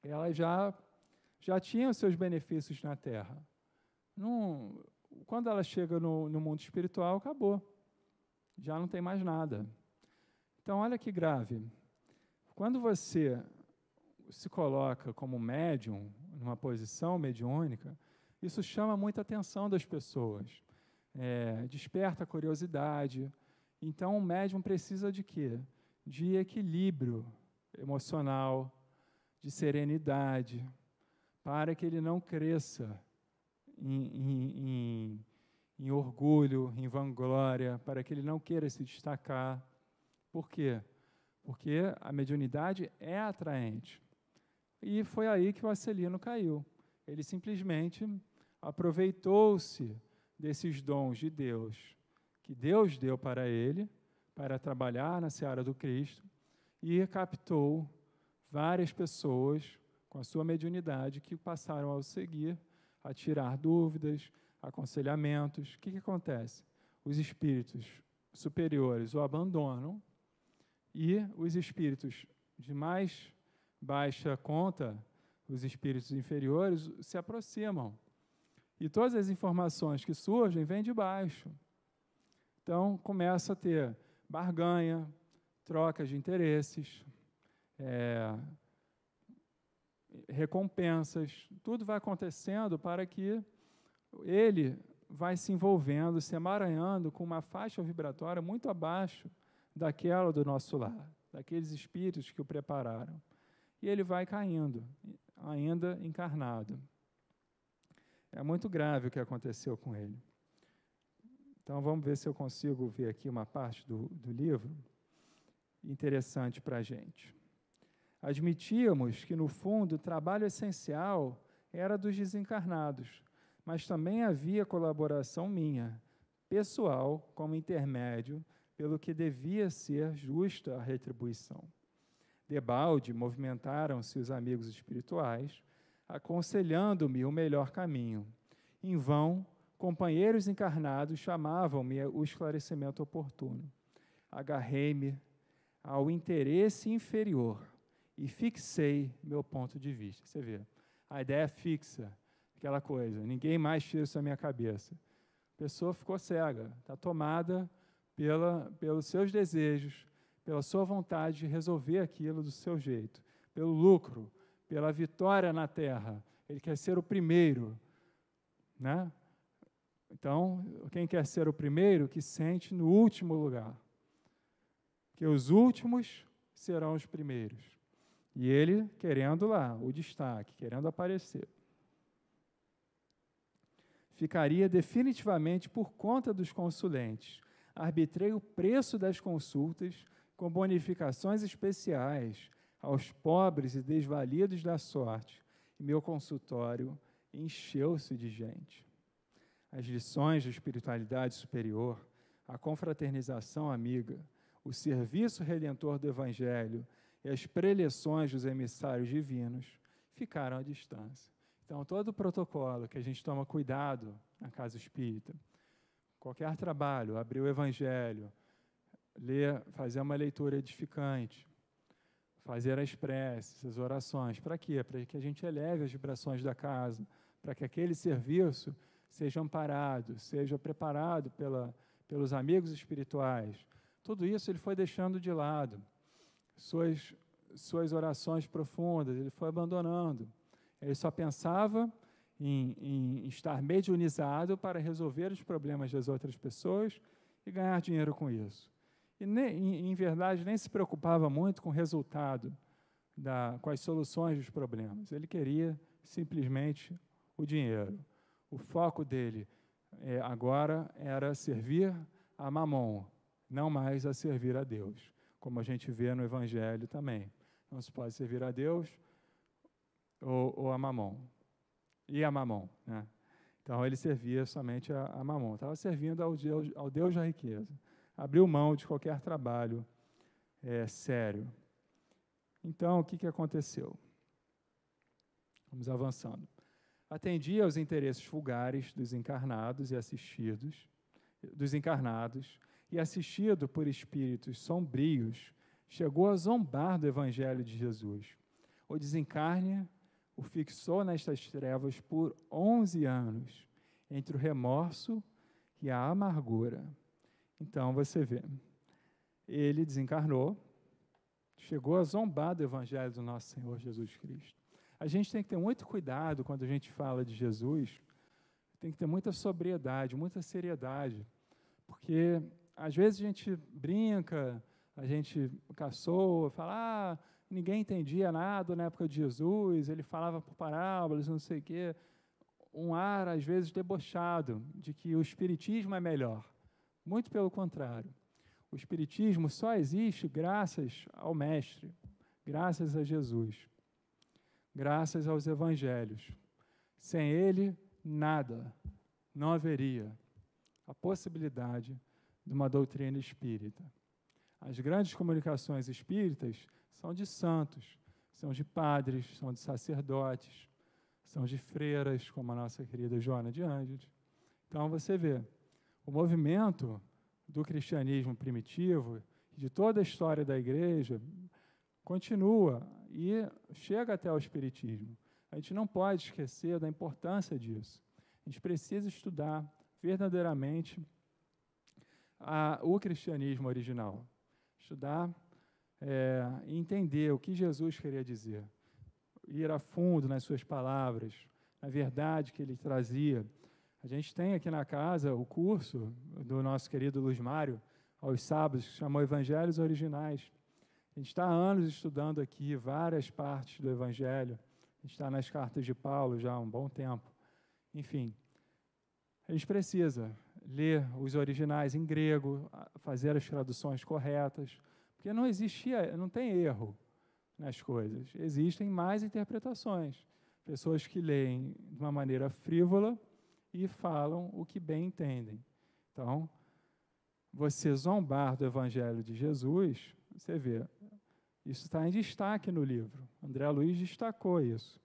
elas já, já tinham seus benefícios na Terra. quando ela chega no, no mundo espiritual, acabou. Já não tem mais nada. Então, olha que grave. Quando você se coloca como médium, numa posição mediúnica, isso chama muita atenção das pessoas, é, desperta curiosidade. Então, o médium precisa de quê? De equilíbrio emocional, de serenidade, para que ele não cresça em, em, em, em orgulho, em vanglória, para que ele não queira se destacar. Por quê? porque a mediunidade é atraente. E foi aí que o Acelino caiu. Ele simplesmente aproveitou-se desses dons de Deus, que Deus deu para ele, para trabalhar na seara do Cristo, e captou várias pessoas com a sua mediunidade que passaram a o seguir a tirar dúvidas, aconselhamentos. O que, que acontece? Os espíritos superiores o abandonam e os espíritos de mais baixa conta, os espíritos inferiores, se aproximam. E todas as informações que surgem vêm de baixo. Então começa a ter barganha, troca de interesses, é, recompensas, tudo vai acontecendo para que ele vai se envolvendo, se emaranhando com uma faixa vibratória muito abaixo daquela do nosso lar, daqueles espíritos que o prepararam. E ele vai caindo, ainda encarnado. É muito grave o que aconteceu com ele. Então vamos ver se eu consigo ver aqui uma parte do, do livro interessante para a gente. Admitíamos que, no fundo, o trabalho essencial era dos desencarnados, mas também havia colaboração minha, pessoal, como intermédio, pelo que devia ser justa a retribuição. Debalde movimentaram-se os amigos espirituais, aconselhando-me o melhor caminho. Em vão, companheiros encarnados chamavam-me o esclarecimento oportuno. Agarrei-me ao interesse inferior e fixei meu ponto de vista. Você vê, a ideia é fixa, aquela coisa, ninguém mais tira isso da minha cabeça. A pessoa ficou cega, está tomada pela, pelos seus desejos, pela sua vontade de resolver aquilo do seu jeito, pelo lucro, pela vitória na terra. Ele quer ser o primeiro, né? Então, quem quer ser o primeiro, que sente no último lugar. Que os últimos serão os primeiros. E ele querendo lá o destaque, querendo aparecer. Ficaria definitivamente por conta dos consulentes, arbitrei o preço das consultas com bonificações especiais aos pobres e desvalidos da sorte, e meu consultório encheu-se de gente. As lições de espiritualidade superior, a confraternização amiga, o serviço redentor do Evangelho e as preleções dos emissários divinos ficaram à distância. Então, todo o protocolo que a gente toma cuidado na casa espírita, qualquer trabalho, abrir o Evangelho, ler, fazer uma leitura edificante, fazer as preces, as orações. Para quê? Para que a gente eleve as vibrações da casa, para que aquele serviço seja amparado, seja preparado pela, pelos amigos espirituais. Tudo isso ele foi deixando de lado. Suas, suas orações profundas, ele foi abandonando. Ele só pensava em, em estar mediunizado para resolver os problemas das outras pessoas e ganhar dinheiro com isso. E, nem, em verdade, nem se preocupava muito com o resultado, da, com as soluções dos problemas. Ele queria simplesmente o dinheiro. O foco dele é, agora era servir a Mamon, não mais a servir a Deus, como a gente vê no Evangelho também. Não se pode servir a Deus ou, ou a Mamon e a Mamon. Né? Então ele servia somente a, a Mamon, estava servindo ao Deus, ao Deus da riqueza. Abriu mão de qualquer trabalho é, sério. Então o que, que aconteceu? Vamos avançando. Atendia aos interesses vulgares dos encarnados e assistidos, dos encarnados, e assistido por espíritos sombrios, chegou a zombar do Evangelho de Jesus. O desencarne o fixou nestas trevas por 11 anos, entre o remorso e a amargura. Então você vê, ele desencarnou, chegou a zombar do evangelho do nosso Senhor Jesus Cristo. A gente tem que ter muito cuidado quando a gente fala de Jesus, tem que ter muita sobriedade, muita seriedade, porque às vezes a gente brinca, a gente caçoa, fala, ah, ninguém entendia nada na época de Jesus, ele falava por parábolas, não sei o quê. Um ar, às vezes, debochado de que o Espiritismo é melhor. Muito pelo contrário. O Espiritismo só existe graças ao Mestre, graças a Jesus, graças aos Evangelhos. Sem ele, nada, não haveria a possibilidade de uma doutrina espírita. As grandes comunicações espíritas são de santos, são de padres, são de sacerdotes, são de freiras, como a nossa querida Joana de Ângeles. Então você vê, o movimento do cristianismo primitivo, de toda a história da igreja, continua e chega até o espiritismo. A gente não pode esquecer da importância disso. A gente precisa estudar verdadeiramente a, o cristianismo original, estudar é, entender o que Jesus queria dizer, ir a fundo nas suas palavras, na verdade que ele trazia. A gente tem aqui na casa o curso do nosso querido Luiz Mário, aos sábados, que chamou Evangelhos Originais. A gente está há anos estudando aqui várias partes do Evangelho. A gente está nas cartas de Paulo já há um bom tempo. Enfim, a gente precisa ler os originais em grego, fazer as traduções corretas, porque não existia, não tem erro nas coisas. Existem mais interpretações. Pessoas que leem de uma maneira frívola e falam o que bem entendem. Então, você zombar do Evangelho de Jesus, você vê, isso está em destaque no livro. André Luiz destacou isso.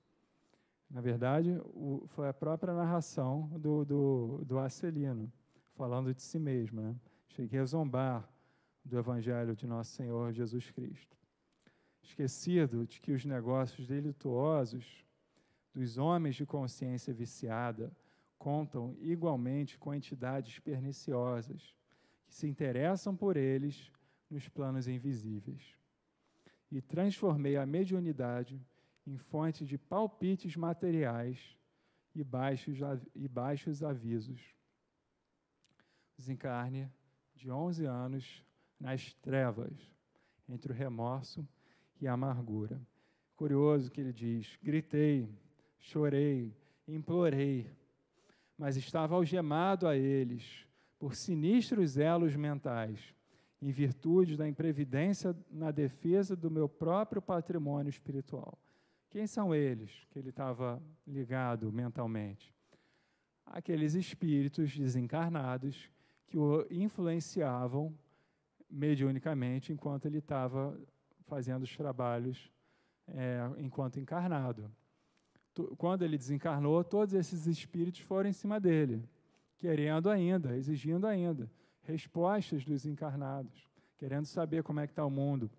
Na verdade, o, foi a própria narração do, do, do Acelino, falando de si mesmo. Né? Cheguei a zombar do Evangelho de nosso Senhor Jesus Cristo. Esquecido de que os negócios delituosos dos homens de consciência viciada contam igualmente com entidades perniciosas que se interessam por eles nos planos invisíveis. E transformei a mediunidade em fonte de palpites materiais e baixos, e baixos avisos. Desencarne de 11 anos nas trevas, entre o remorso e a amargura. Curioso que ele diz: gritei, chorei, implorei, mas estava algemado a eles por sinistros elos mentais, em virtude da imprevidência na defesa do meu próprio patrimônio espiritual. Quem são eles que ele estava ligado mentalmente? Aqueles espíritos desencarnados que o influenciavam mediunicamente enquanto ele estava fazendo os trabalhos é, enquanto encarnado. Quando ele desencarnou, todos esses espíritos foram em cima dele, querendo ainda, exigindo ainda respostas dos encarnados, querendo saber como é que está o mundo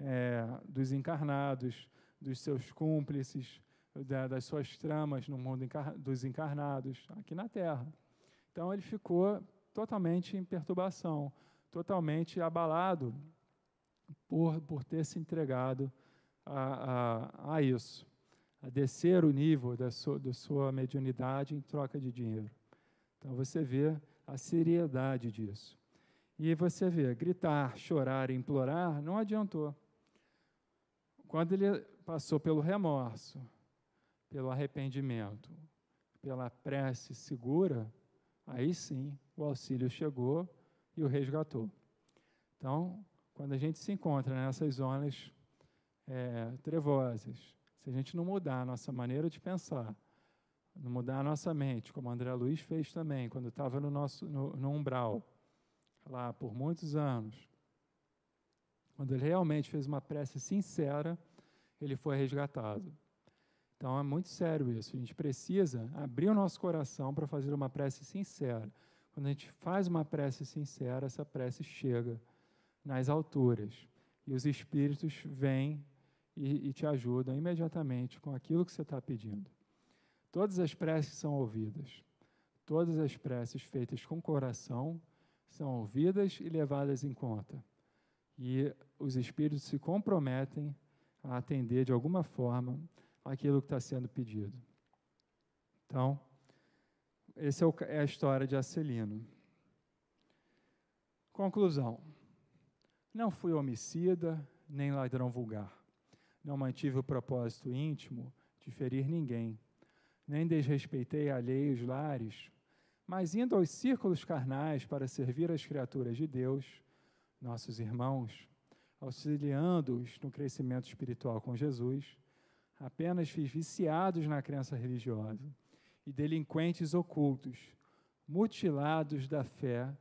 é, dos encarnados, dos seus cúmplices, da, das suas tramas no mundo encar dos encarnados, aqui na Terra. Então ele ficou totalmente em perturbação, totalmente abalado por, por ter se entregado a, a, a isso, a descer o nível da sua, da sua mediunidade em troca de dinheiro. Então você vê a seriedade disso. E você vê, gritar, chorar, implorar, não adiantou. Quando ele passou pelo remorso, pelo arrependimento, pela prece segura, aí sim o auxílio chegou e o resgatou. Então, quando a gente se encontra nessas zonas é, trevosas, se a gente não mudar a nossa maneira de pensar, não mudar a nossa mente, como André Luiz fez também, quando estava no nosso no, no umbral, lá por muitos anos, quando ele realmente fez uma prece sincera, ele foi resgatado. Então é muito sério isso. A gente precisa abrir o nosso coração para fazer uma prece sincera. Quando a gente faz uma prece sincera, essa prece chega nas alturas. E os espíritos vêm e, e te ajudam imediatamente com aquilo que você está pedindo. Todas as preces são ouvidas. Todas as preces feitas com coração são ouvidas e levadas em conta. E os espíritos se comprometem a atender de alguma forma aquilo que está sendo pedido. Então, essa é, é, a história de Acelino. Conclusão. Não fui homicida, nem ladrão vulgar. Não mantive o propósito íntimo de ferir ninguém. Nem desrespeitei alheios lares, mas indo aos círculos carnais para servir as criaturas de Deus, nossos irmãos, auxiliando-os no crescimento espiritual com Jesus, apenas fiz viciados na crença religiosa e delinquentes ocultos, mutilados da fé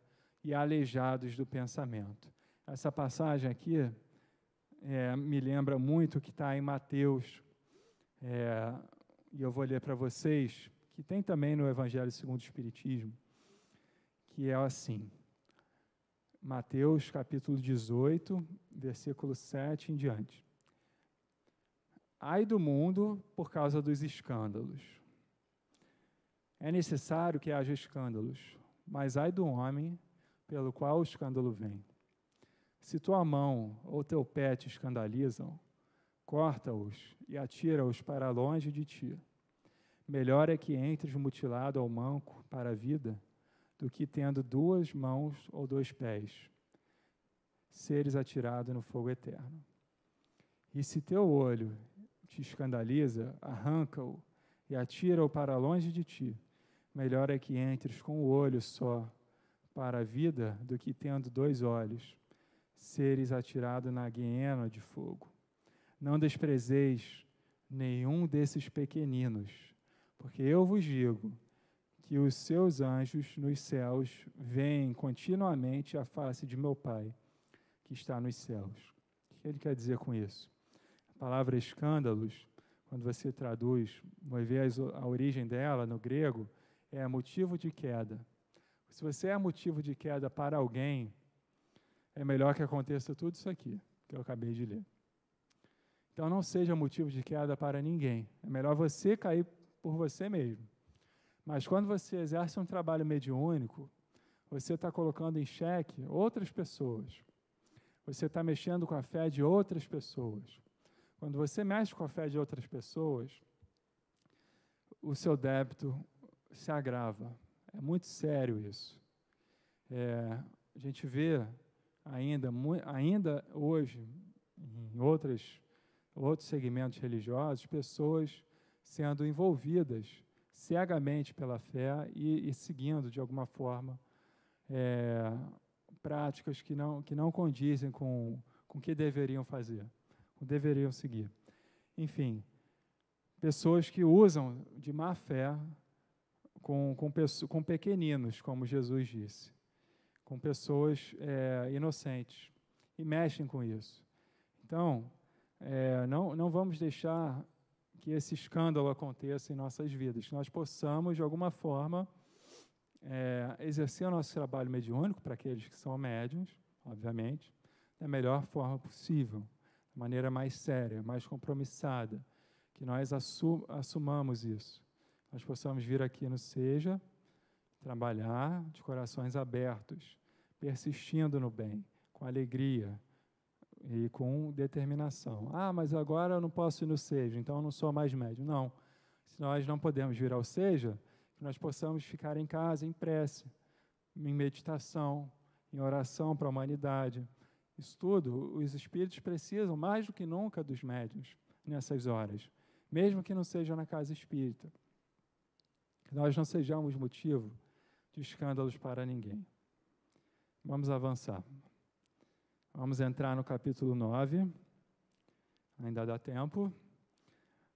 e aleijados do pensamento. Essa passagem aqui é, me lembra muito o que está em Mateus, é, e eu vou ler para vocês, que tem também no Evangelho segundo o Espiritismo, que é assim. Mateus capítulo 18, versículo 7 em diante. Ai do mundo por causa dos escândalos. É necessário que haja escândalos, mas ai do homem pelo qual o escândalo vem. Se tua mão ou teu pé te escandalizam, corta-os e atira-os para longe de ti. Melhor é que entres mutilado ao manco para a vida do que tendo duas mãos ou dois pés, seres atirado no fogo eterno. E se teu olho te escandaliza, arranca-o e atira-o para longe de ti Melhor é que entres com o olho só para a vida do que tendo dois olhos, seres atirado na guiena de fogo. Não desprezeis nenhum desses pequeninos, porque eu vos digo que os seus anjos nos céus veem continuamente a face de meu Pai, que está nos céus. O que ele quer dizer com isso? A palavra escândalos, quando você traduz, vai ver a origem dela no grego, é motivo de queda. Se você é motivo de queda para alguém, é melhor que aconteça tudo isso aqui que eu acabei de ler. Então não seja motivo de queda para ninguém. É melhor você cair por você mesmo. Mas quando você exerce um trabalho mediúnico, você está colocando em xeque outras pessoas. Você está mexendo com a fé de outras pessoas. Quando você mexe com a fé de outras pessoas, o seu débito, se agrava. É muito sério isso. É, a gente vê ainda, ainda hoje, em outras, outros segmentos religiosos, pessoas sendo envolvidas cegamente pela fé e, e seguindo, de alguma forma, é, práticas que não, que não condizem com o que deveriam fazer, o deveriam seguir. Enfim, pessoas que usam de má fé com, com, com pequeninos, como Jesus disse, com pessoas é, inocentes, e mexem com isso. Então, é, não, não vamos deixar que esse escândalo aconteça em nossas vidas, que nós possamos, de alguma forma, é, exercer o nosso trabalho mediúnico para aqueles que são médiums, obviamente, da melhor forma possível, da maneira mais séria, mais compromissada, que nós assumamos isso nós possamos vir aqui no Seja, trabalhar de corações abertos, persistindo no bem, com alegria e com determinação. Ah, mas agora eu não posso ir no Seja, então eu não sou mais médio. Não. Se nós não podemos vir ao Seja, que nós possamos ficar em casa, em prece, em meditação, em oração para a humanidade. Isso tudo, os espíritos precisam mais do que nunca dos médiuns nessas horas, mesmo que não seja na casa espírita. Que nós não sejamos motivo de escândalos para ninguém. Vamos avançar. Vamos entrar no capítulo 9. Ainda dá tempo.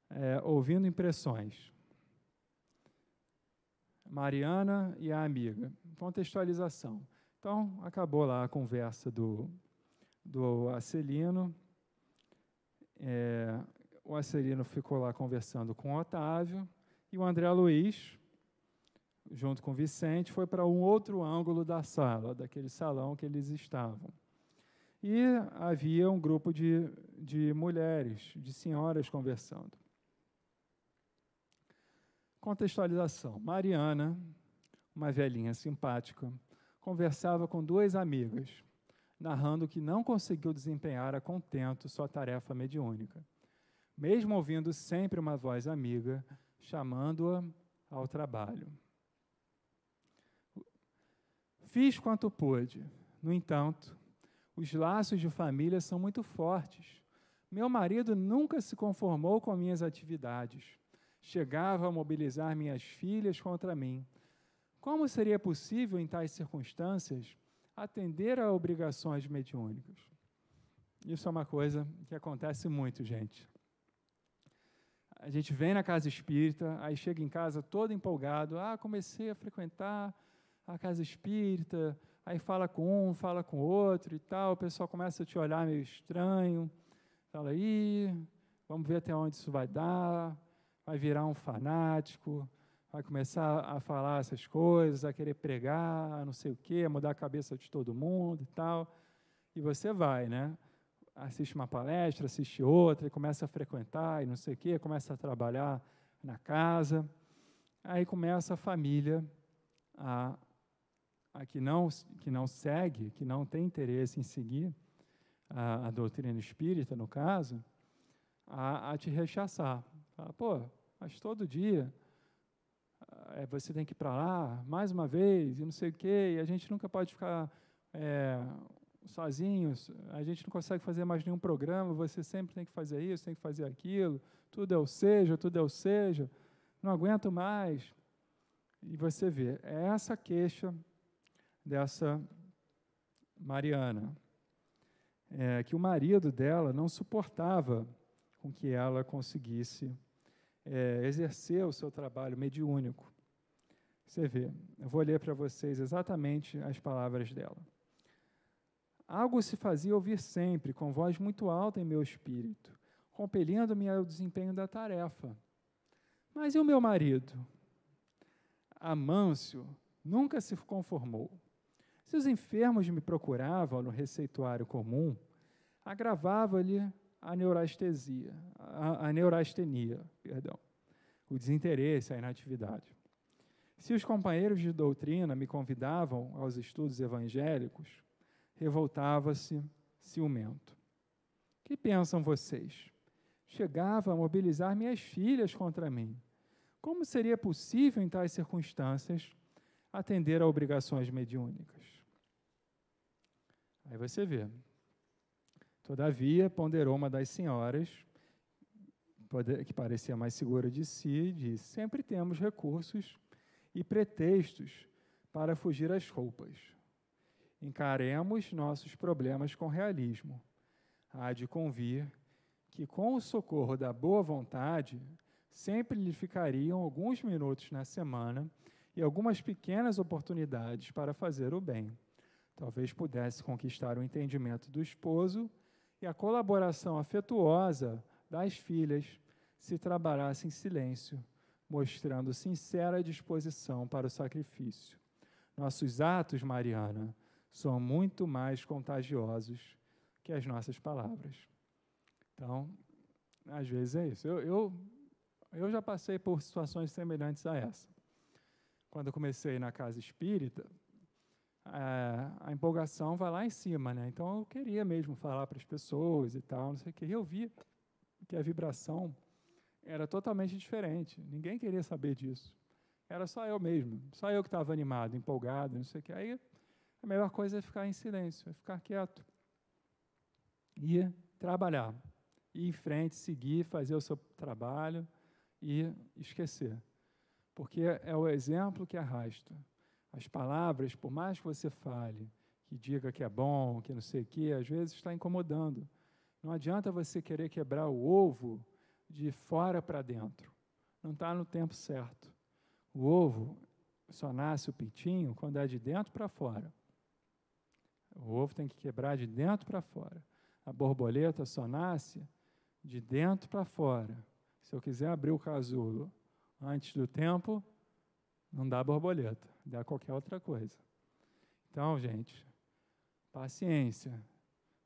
É, ouvindo impressões. Mariana e a amiga. Contextualização. Então, acabou lá a conversa do, do Acelino. É, o Acelino ficou lá conversando com o Otávio. E o André Luiz junto com Vicente, foi para um outro ângulo da sala, daquele salão que eles estavam. E havia um grupo de, de mulheres, de senhoras conversando. Contextualização: Mariana, uma velhinha simpática, conversava com duas amigas, narrando que não conseguiu desempenhar a contento sua tarefa mediúnica, mesmo ouvindo sempre uma voz amiga chamando-a ao trabalho. Fiz quanto pude. No entanto, os laços de família são muito fortes. Meu marido nunca se conformou com minhas atividades. Chegava a mobilizar minhas filhas contra mim. Como seria possível, em tais circunstâncias, atender a obrigações mediúnicas? Isso é uma coisa que acontece muito, gente. A gente vem na casa espírita, aí chega em casa todo empolgado. Ah, comecei a frequentar a casa espírita, aí fala com um, fala com outro e tal, o pessoal começa a te olhar meio estranho, fala aí, vamos ver até onde isso vai dar, vai virar um fanático, vai começar a falar essas coisas, a querer pregar, não sei o quê, a mudar a cabeça de todo mundo e tal. E você vai, né? Assiste uma palestra, assiste outra, e começa a frequentar e não sei o quê, começa a trabalhar na casa. Aí começa a família a a que não, que não segue, que não tem interesse em seguir a, a doutrina espírita, no caso, a, a te rechaçar. Fala, pô, mas todo dia é, você tem que ir para lá mais uma vez e não sei o quê, e a gente nunca pode ficar é, eh, sozinhos, a gente não consegue fazer mais nenhum programa, você sempre tem que fazer isso, tem que fazer aquilo, tudo é o seja, tudo é o seja, não aguento mais. E você vê, é essa queixa dessa Mariana, é, que o marido dela não suportava com que ela conseguisse é, exercer o seu trabalho mediúnico. Você vê, eu vou ler para vocês exatamente as palavras dela. Algo se fazia ouvir sempre, com voz muito alta em meu espírito, compelindo-me ao desempenho da tarefa. Mas e o meu marido? Amâncio nunca se conformou. Se os enfermos me procuravam no receituário comum, agravava-lhe a neurastesia, a, a neurastenia, perdão, o desinteresse, a inatividade. Se os companheiros de doutrina me convidavam aos estudos evangélicos, revoltava-se ciumento. Que pensam vocês? Chegava a mobilizar minhas filhas contra mim. Como seria possível, em tais circunstâncias, atender a obrigações mediúnicas. Aí você vê. Todavia, ponderou uma das senhoras, que parecia mais segura de si, e disse: Sempre temos recursos e pretextos para fugir às roupas. Encaremos nossos problemas com realismo. Há de convir que, com o socorro da boa vontade, sempre lhe ficariam alguns minutos na semana e algumas pequenas oportunidades para fazer o bem. Talvez pudesse conquistar o entendimento do esposo e a colaboração afetuosa das filhas se trabalhasse em silêncio, mostrando sincera disposição para o sacrifício. Nossos atos, Mariana, são muito mais contagiosos que as nossas palavras. Então, às vezes é isso. Eu, eu, eu já passei por situações semelhantes a essa quando eu comecei na casa espírita, é, a empolgação vai lá em cima, né? Então eu queria mesmo falar para as pessoas e tal, não sei o que. E eu vi que a vibração era totalmente diferente. Ninguém queria saber disso. Era só eu mesmo, só eu que estava animado, empolgado, não sei o que. Aí a melhor coisa é ficar em silêncio, é ficar quieto. E trabalhar. Ir em frente, seguir, fazer o seu trabalho e esquecer porque é, é o exemplo que arrasta. As palavras, por mais que você fale, que diga que é bom, que não sei o quê, às vezes está incomodando. Não adianta você querer quebrar o ovo de fora para dentro. Não está no tempo certo. O ovo só nasce o pitinho quando é de dentro para fora. O ovo tem que quebrar de dentro para fora. A borboleta só nasce de dentro para fora. Se eu quiser abrir o casulo antes do tempo, não dá borboleta, dá qualquer outra coisa. Então, gente, paciência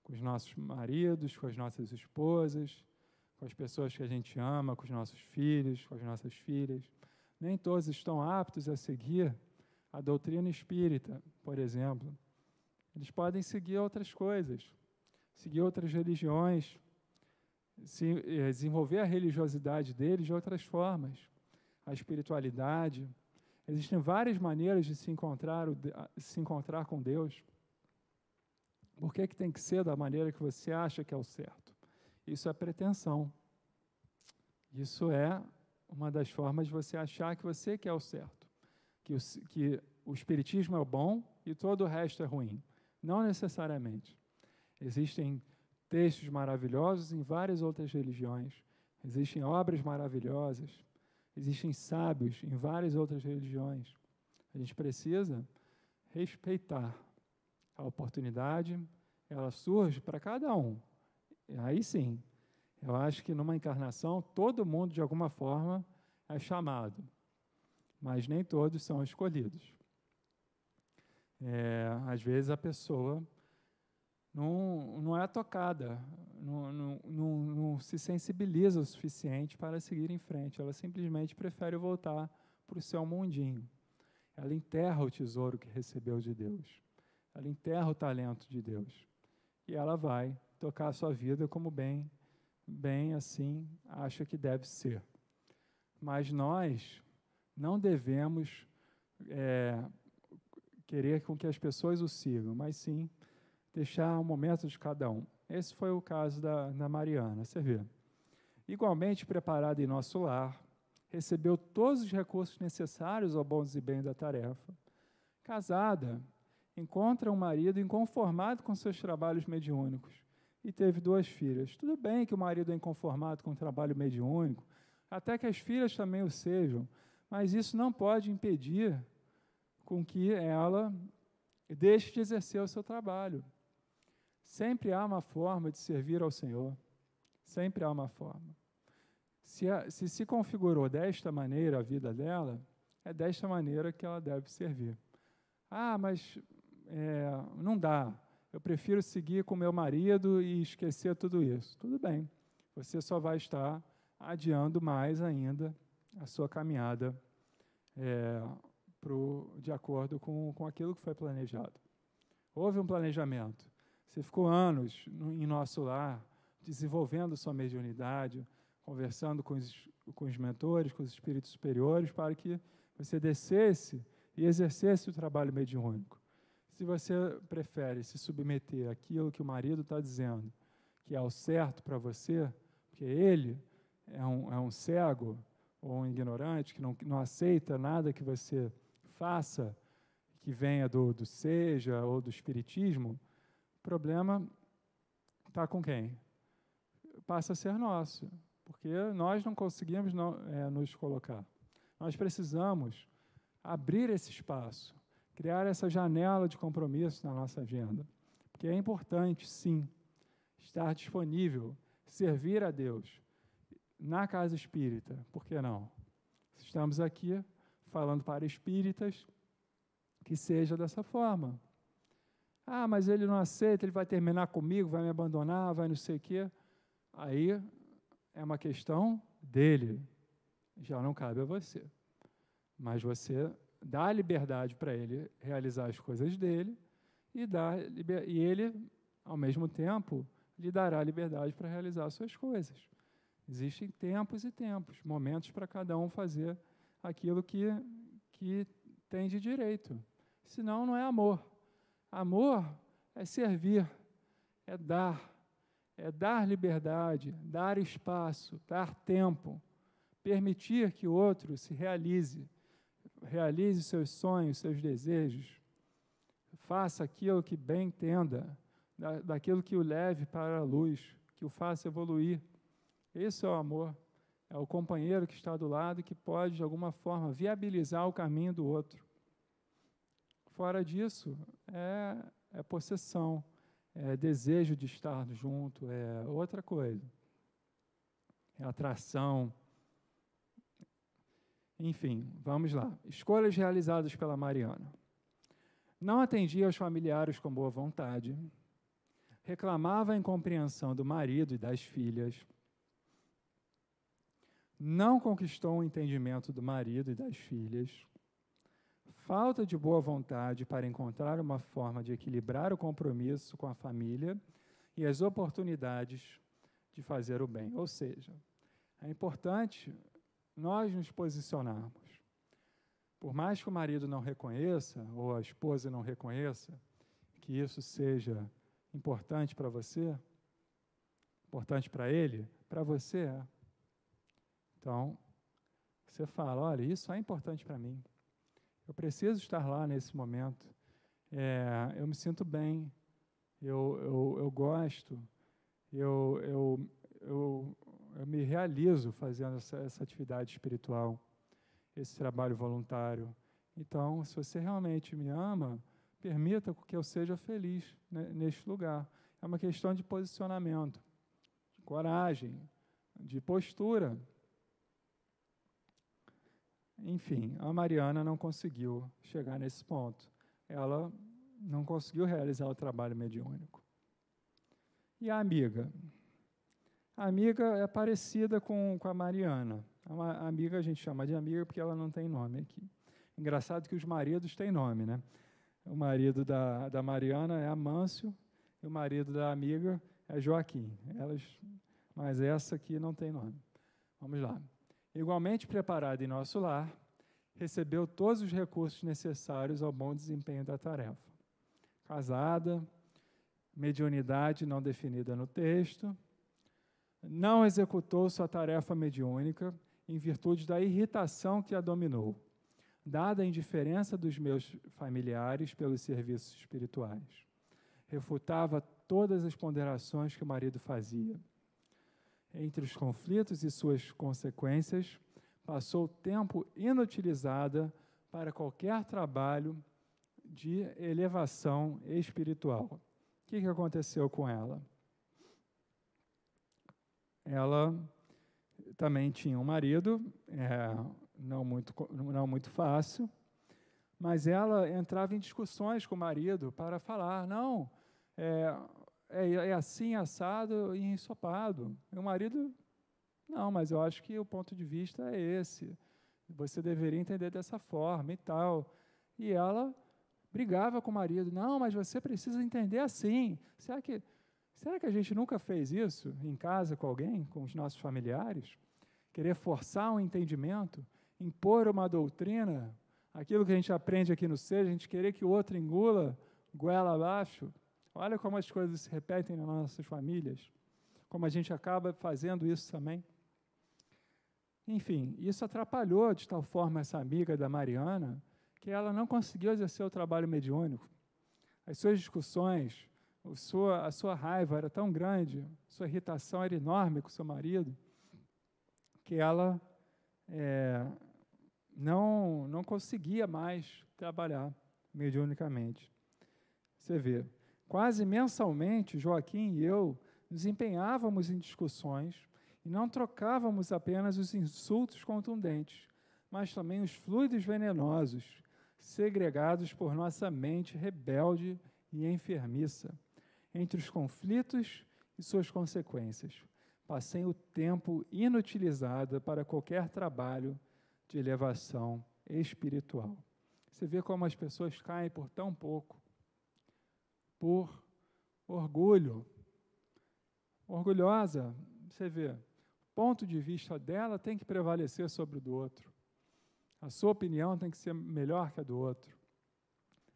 com os nossos maridos, com as nossas esposas, com as pessoas que a gente ama, com os nossos filhos, com as nossas filhas. Nem todos estão aptos a seguir a doutrina espírita, por exemplo. Eles podem seguir outras coisas, seguir outras religiões, se, eh, desenvolver a religiosidade deles de outras formas a espiritualidade. Existem várias maneiras de se encontrar, se encontrar com Deus. Por que, é que tem que ser da maneira que você acha que é o certo? Isso é pretensão. Isso é uma das formas de você achar que você que é o certo. Que o, que o Espiritismo é o bom e todo o resto é ruim. Não necessariamente. Existem textos maravilhosos em várias outras religiões. Existem obras maravilhosas existem sábios em várias outras religiões. A gente precisa respeitar a oportunidade, ela surge para cada um. Aí sim, eu acho que numa encarnação todo mundo de alguma forma é chamado, mas nem todos são escolhidos. É, às vezes a pessoa não, não é tocada não, não, não, não se sensibiliza o suficiente para seguir em frente. Ela simplesmente prefere voltar para o seu mundinho. Ela enterra o tesouro que recebeu de Deus. Ela enterra o talento de Deus. E ela vai tocar a sua vida como bem, bem assim acha que deve ser. Mas nós não devemos é, querer com que as pessoas o sigam, mas sim deixar o momento de cada um. Esse foi o caso da, da Mariana, você vê. Igualmente preparada em nosso lar, recebeu todos os recursos necessários ao bom desempenho da tarefa. Casada, encontra um marido inconformado com seus trabalhos mediúnicos e teve duas filhas. Tudo bem que o marido é inconformado com o trabalho mediúnico, até que as filhas também o sejam, mas isso não pode impedir com que ela deixe de exercer o seu trabalho. Sempre há uma forma de servir ao Senhor. Sempre há uma forma. Se, a, se se configurou desta maneira a vida dela, é desta maneira que ela deve servir. Ah, mas é, não dá. Eu prefiro seguir com meu marido e esquecer tudo isso. Tudo bem. Você só vai estar adiando mais ainda a sua caminhada é, pro, de acordo com, com aquilo que foi planejado. Houve um planejamento. Você ficou anos em nosso lar, desenvolvendo sua mediunidade, conversando com os, com os mentores, com os espíritos superiores, para que você descesse e exercesse o trabalho mediúnico. Se você prefere se submeter àquilo que o marido está dizendo, que é o certo para você, porque ele é um, é um cego ou um ignorante que não, não aceita nada que você faça, que venha do, do seja ou do espiritismo, problema está com quem? Passa a ser nosso, porque nós não conseguimos não, é, nos colocar. Nós precisamos abrir esse espaço, criar essa janela de compromisso na nossa agenda, porque é importante, sim, estar disponível, servir a Deus na casa espírita, por que não? Estamos aqui falando para espíritas, que seja dessa forma. Ah, mas ele não aceita, ele vai terminar comigo, vai me abandonar, vai não sei o quê. Aí é uma questão dele. Já não cabe a você. Mas você dá liberdade para ele realizar as coisas dele e, dá, e ele, ao mesmo tempo, lhe dará liberdade para realizar suas coisas. Existem tempos e tempos, momentos para cada um fazer aquilo que, que tem de direito. Senão, não é amor. Amor é servir, é dar, é dar liberdade, dar espaço, dar tempo, permitir que o outro se realize, realize seus sonhos, seus desejos, faça aquilo que bem entenda, daquilo que o leve para a luz, que o faça evoluir. Esse é o amor. É o companheiro que está do lado que pode, de alguma forma, viabilizar o caminho do outro. Fora disso, é, é possessão, é desejo de estar junto, é outra coisa. É atração. Enfim, vamos lá. Escolhas realizadas pela Mariana. Não atendia aos familiares com boa vontade. Reclamava a incompreensão do marido e das filhas. Não conquistou o entendimento do marido e das filhas falta de boa vontade para encontrar uma forma de equilibrar o compromisso com a família e as oportunidades de fazer o bem. Ou seja, é importante nós nos posicionarmos. Por mais que o marido não reconheça, ou a esposa não reconheça, que isso seja importante para você, importante para ele, para você é. Então, você fala: olha, isso é importante para mim. Eu preciso estar lá nesse momento. É, eu me sinto bem, eu, eu, eu gosto, eu, eu, eu, eu, me realizo fazendo essa, essa atividade espiritual, esse trabalho voluntário. Então, se você realmente me ama, permita que eu seja feliz neste lugar. É uma questão de posicionamento, de coragem, de postura. Enfim, a Mariana não conseguiu chegar nesse ponto. Ela não conseguiu realizar o trabalho mediúnico. E a amiga? A amiga é parecida com, com a Mariana. É a amiga a gente chama de amiga porque ela não tem nome aqui. Engraçado que os maridos têm nome, né? O marido da, da Mariana é Amâncio e o marido da amiga é Joaquim. Elas, mas essa aqui não tem nome. Vamos lá igualmente preparada em nosso lar, recebeu todos os recursos necessários ao bom desempenho da tarefa. Casada, mediunidade não definida no texto, não executou sua tarefa mediúnica em virtude da irritação que a dominou, dada a indiferença dos meus familiares pelos serviços espirituais. Refutava todas as ponderações que o marido fazia entre os conflitos e suas consequências, passou tempo inutilizada para qualquer trabalho de elevação espiritual. O que, que aconteceu com ela? Ela também tinha um marido, é, não, muito, não muito fácil, mas ela entrava em discussões com o marido para falar: não, é, é, é, é assim, assado e ensopado. Meu marido, não, mas eu acho que o ponto de vista é esse. Você deveria entender dessa forma e tal. E ela brigava com o marido, não, mas você precisa entender assim. Será que, será que a gente nunca fez isso em casa com alguém, com os nossos familiares? Querer forçar um entendimento, impor uma doutrina, aquilo que a gente aprende aqui no ser, a gente querer que o outro engula, goela abaixo. Olha como as coisas se repetem nas nossas famílias, como a gente acaba fazendo isso também. Enfim, isso atrapalhou de tal forma essa amiga da Mariana que ela não conseguiu exercer o trabalho mediúnico. As suas discussões, a sua, a sua raiva era tão grande, sua irritação era enorme com seu marido, que ela é, não, não conseguia mais trabalhar mediunicamente. Você vê, Quase mensalmente, Joaquim e eu nos empenhávamos em discussões e não trocávamos apenas os insultos contundentes, mas também os fluidos venenosos, segregados por nossa mente rebelde e enfermiça, entre os conflitos e suas consequências. Passei o tempo inutilizado para qualquer trabalho de elevação espiritual. Você vê como as pessoas caem por tão pouco por orgulho. Orgulhosa, você vê, o ponto de vista dela tem que prevalecer sobre o do outro. A sua opinião tem que ser melhor que a do outro.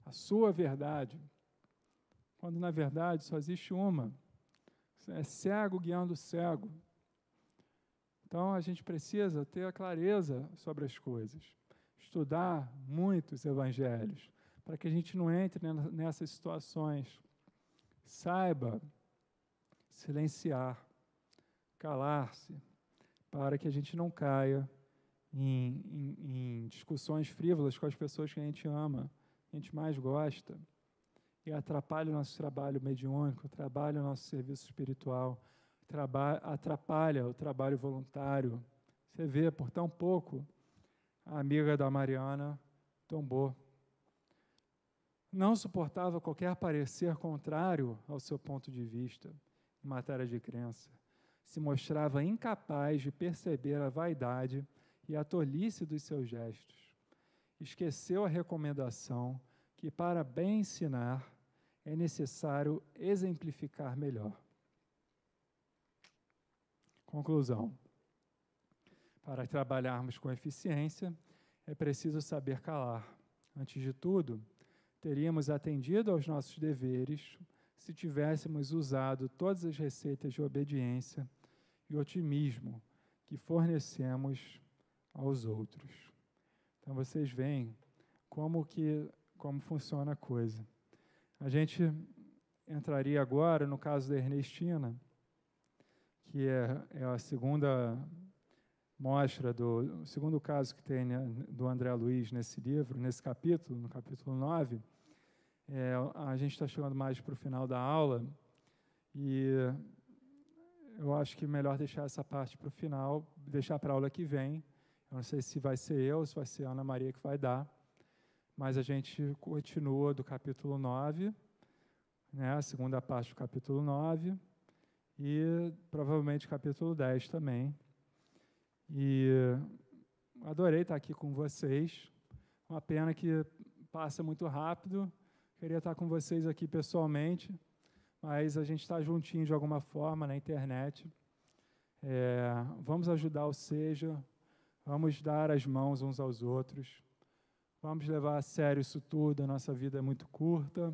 A sua verdade. Quando na verdade só existe uma. É cego guiando cego. Então a gente precisa ter a clareza sobre as coisas. Estudar muito os evangelhos para que a gente não entre nessas situações. Saiba silenciar, calar-se, para que a gente não caia em, em, em, discussões frívolas com as pessoas que a gente ama, que a gente mais gosta, e atrapalha o nosso trabalho mediúnico, atrapalha o nosso serviço espiritual, atrapalha o trabalho voluntário. Você vê, por tão pouco, a amiga da Mariana tombou não suportava qualquer parecer contrário ao seu ponto de vista em matéria de crença. Se mostrava incapaz de perceber a vaidade e a tolice dos seus gestos. Esqueceu a recomendação que, para bem ensinar, é necessário exemplificar melhor. Conclusão: Para trabalharmos com eficiência, é preciso saber calar. Antes de tudo, teríamos atendido aos nossos deveres se tivéssemos usado todas as receitas de obediência e otimismo que fornecemos aos outros. Então vocês veem como que como funciona a coisa. A gente entraria agora no caso da Ernestina, que é, é a segunda mostra do segundo caso que tem né, do André Luiz nesse livro, nesse capítulo, no capítulo 9, é, a gente está chegando mais para o final da aula e eu acho que melhor deixar essa parte para o final, deixar para a aula que vem. Eu não sei se vai ser eu, se vai ser a Ana Maria que vai dar, mas a gente continua do capítulo 9, né, a segunda parte do capítulo 9 e provavelmente capítulo 10 também, e eh, adorei estar aqui com vocês. Uma pena que passa muito rápido. Queria estar com vocês aqui pessoalmente, mas a gente está juntinho de alguma forma na internet. É, vamos ajudar o Seja, vamos dar as mãos uns aos outros, vamos levar a sério isso tudo. A nossa vida é muito curta,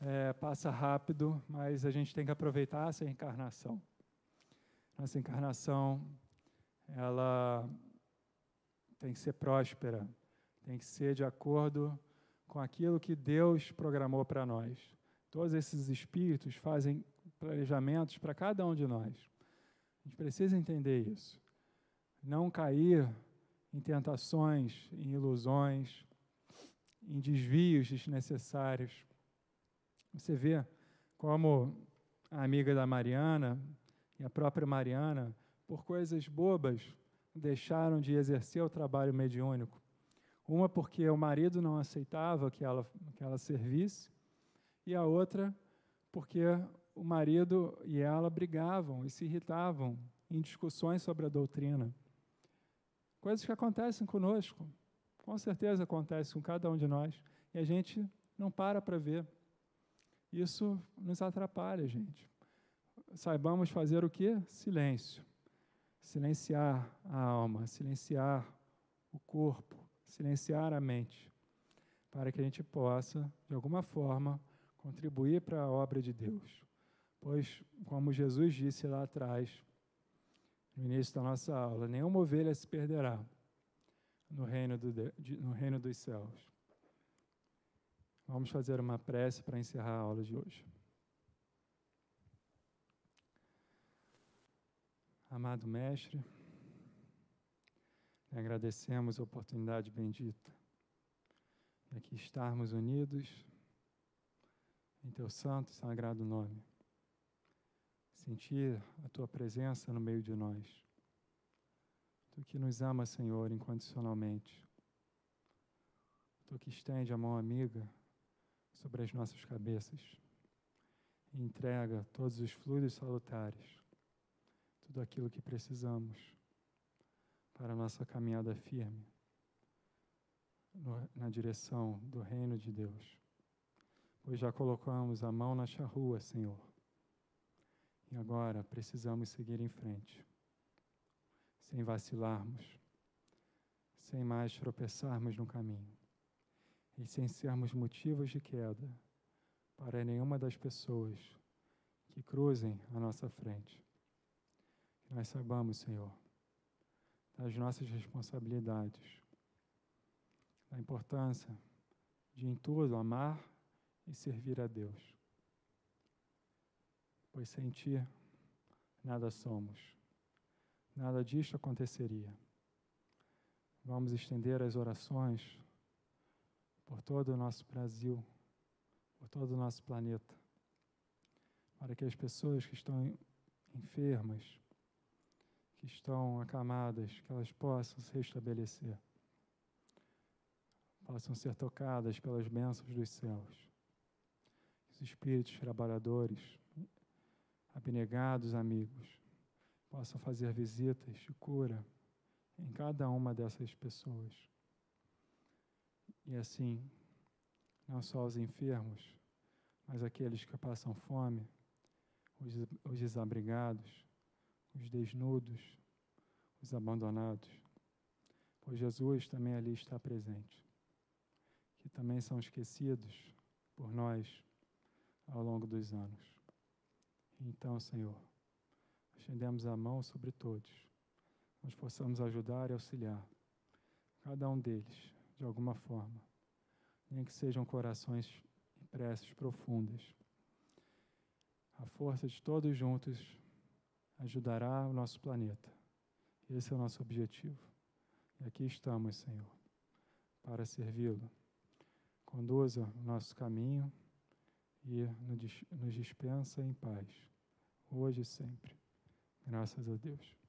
é, passa rápido, mas a gente tem que aproveitar essa encarnação. Nossa encarnação ela tem que ser próspera, tem que ser de acordo com aquilo que Deus programou para nós. Todos esses espíritos fazem planejamentos para cada um de nós. A gente precisa entender isso. Não cair em tentações, em ilusões, em desvios desnecessários. Você vê como a amiga da Mariana e a própria Mariana por coisas bobas, deixaram de exercer o trabalho mediúnico. Uma porque o marido não aceitava que ela, que ela servisse, e a outra porque o marido e ela brigavam e se irritavam em discussões sobre a doutrina. Coisas que acontecem conosco, com certeza acontecem com cada um de nós, e a gente não para para ver. Isso nos atrapalha, gente. Saibamos fazer o que? Silêncio silenciar a alma, silenciar o corpo, silenciar a mente, para que a gente possa, de alguma forma, contribuir para a obra de Deus. Pois, como Jesus disse lá atrás, no início da nossa aula, nenhuma ovelha se perderá no reino, do de, no reino dos céus. Vamos fazer uma prece para encerrar a aula de hoje. Amado Mestre, agradecemos a oportunidade bendita de aqui estarmos unidos em Teu santo e sagrado nome, sentir a Tua presença no meio de nós. Tu que nos ama, Senhor, incondicionalmente. Tu que estende a mão amiga sobre as nossas cabeças e entrega todos os fluidos salutares tudo aquilo que precisamos para a nossa caminhada firme na direção do reino de Deus. Pois já colocamos a mão na charrua, Senhor. E agora precisamos seguir em frente, sem vacilarmos, sem mais tropeçarmos no caminho e sem sermos motivos de queda para nenhuma das pessoas que cruzem a nossa frente nós saibamos, Senhor, das nossas responsabilidades, da importância de em tudo amar e servir a Deus. Pois sem Ti nada somos, nada disto aconteceria. Vamos estender as orações por todo o nosso Brasil, por todo o nosso planeta, para que as pessoas que estão enfermas, que estão acamadas, que elas possam se restabelecer, possam ser tocadas pelas bênçãos dos céus. Que os espíritos trabalhadores, abnegados amigos, possam fazer visitas de cura em cada uma dessas pessoas. E assim, não só os enfermos, mas aqueles que passam fome, os, os desabrigados, os desnudos, os abandonados, pois Jesus também ali está presente, que também são esquecidos por nós ao longo dos anos. Então, Senhor, estendemos a mão sobre todos, nós possamos ajudar e auxiliar cada um deles, de alguma forma, nem que sejam corações e preces profundas. A força de todos juntos ajudará o nosso planeta. Esse é o nosso objetivo. E aqui estamos, Senhor, para servi-lo. Conduza o nosso caminho e nos dispensa em paz, hoje e sempre. Graças a Deus.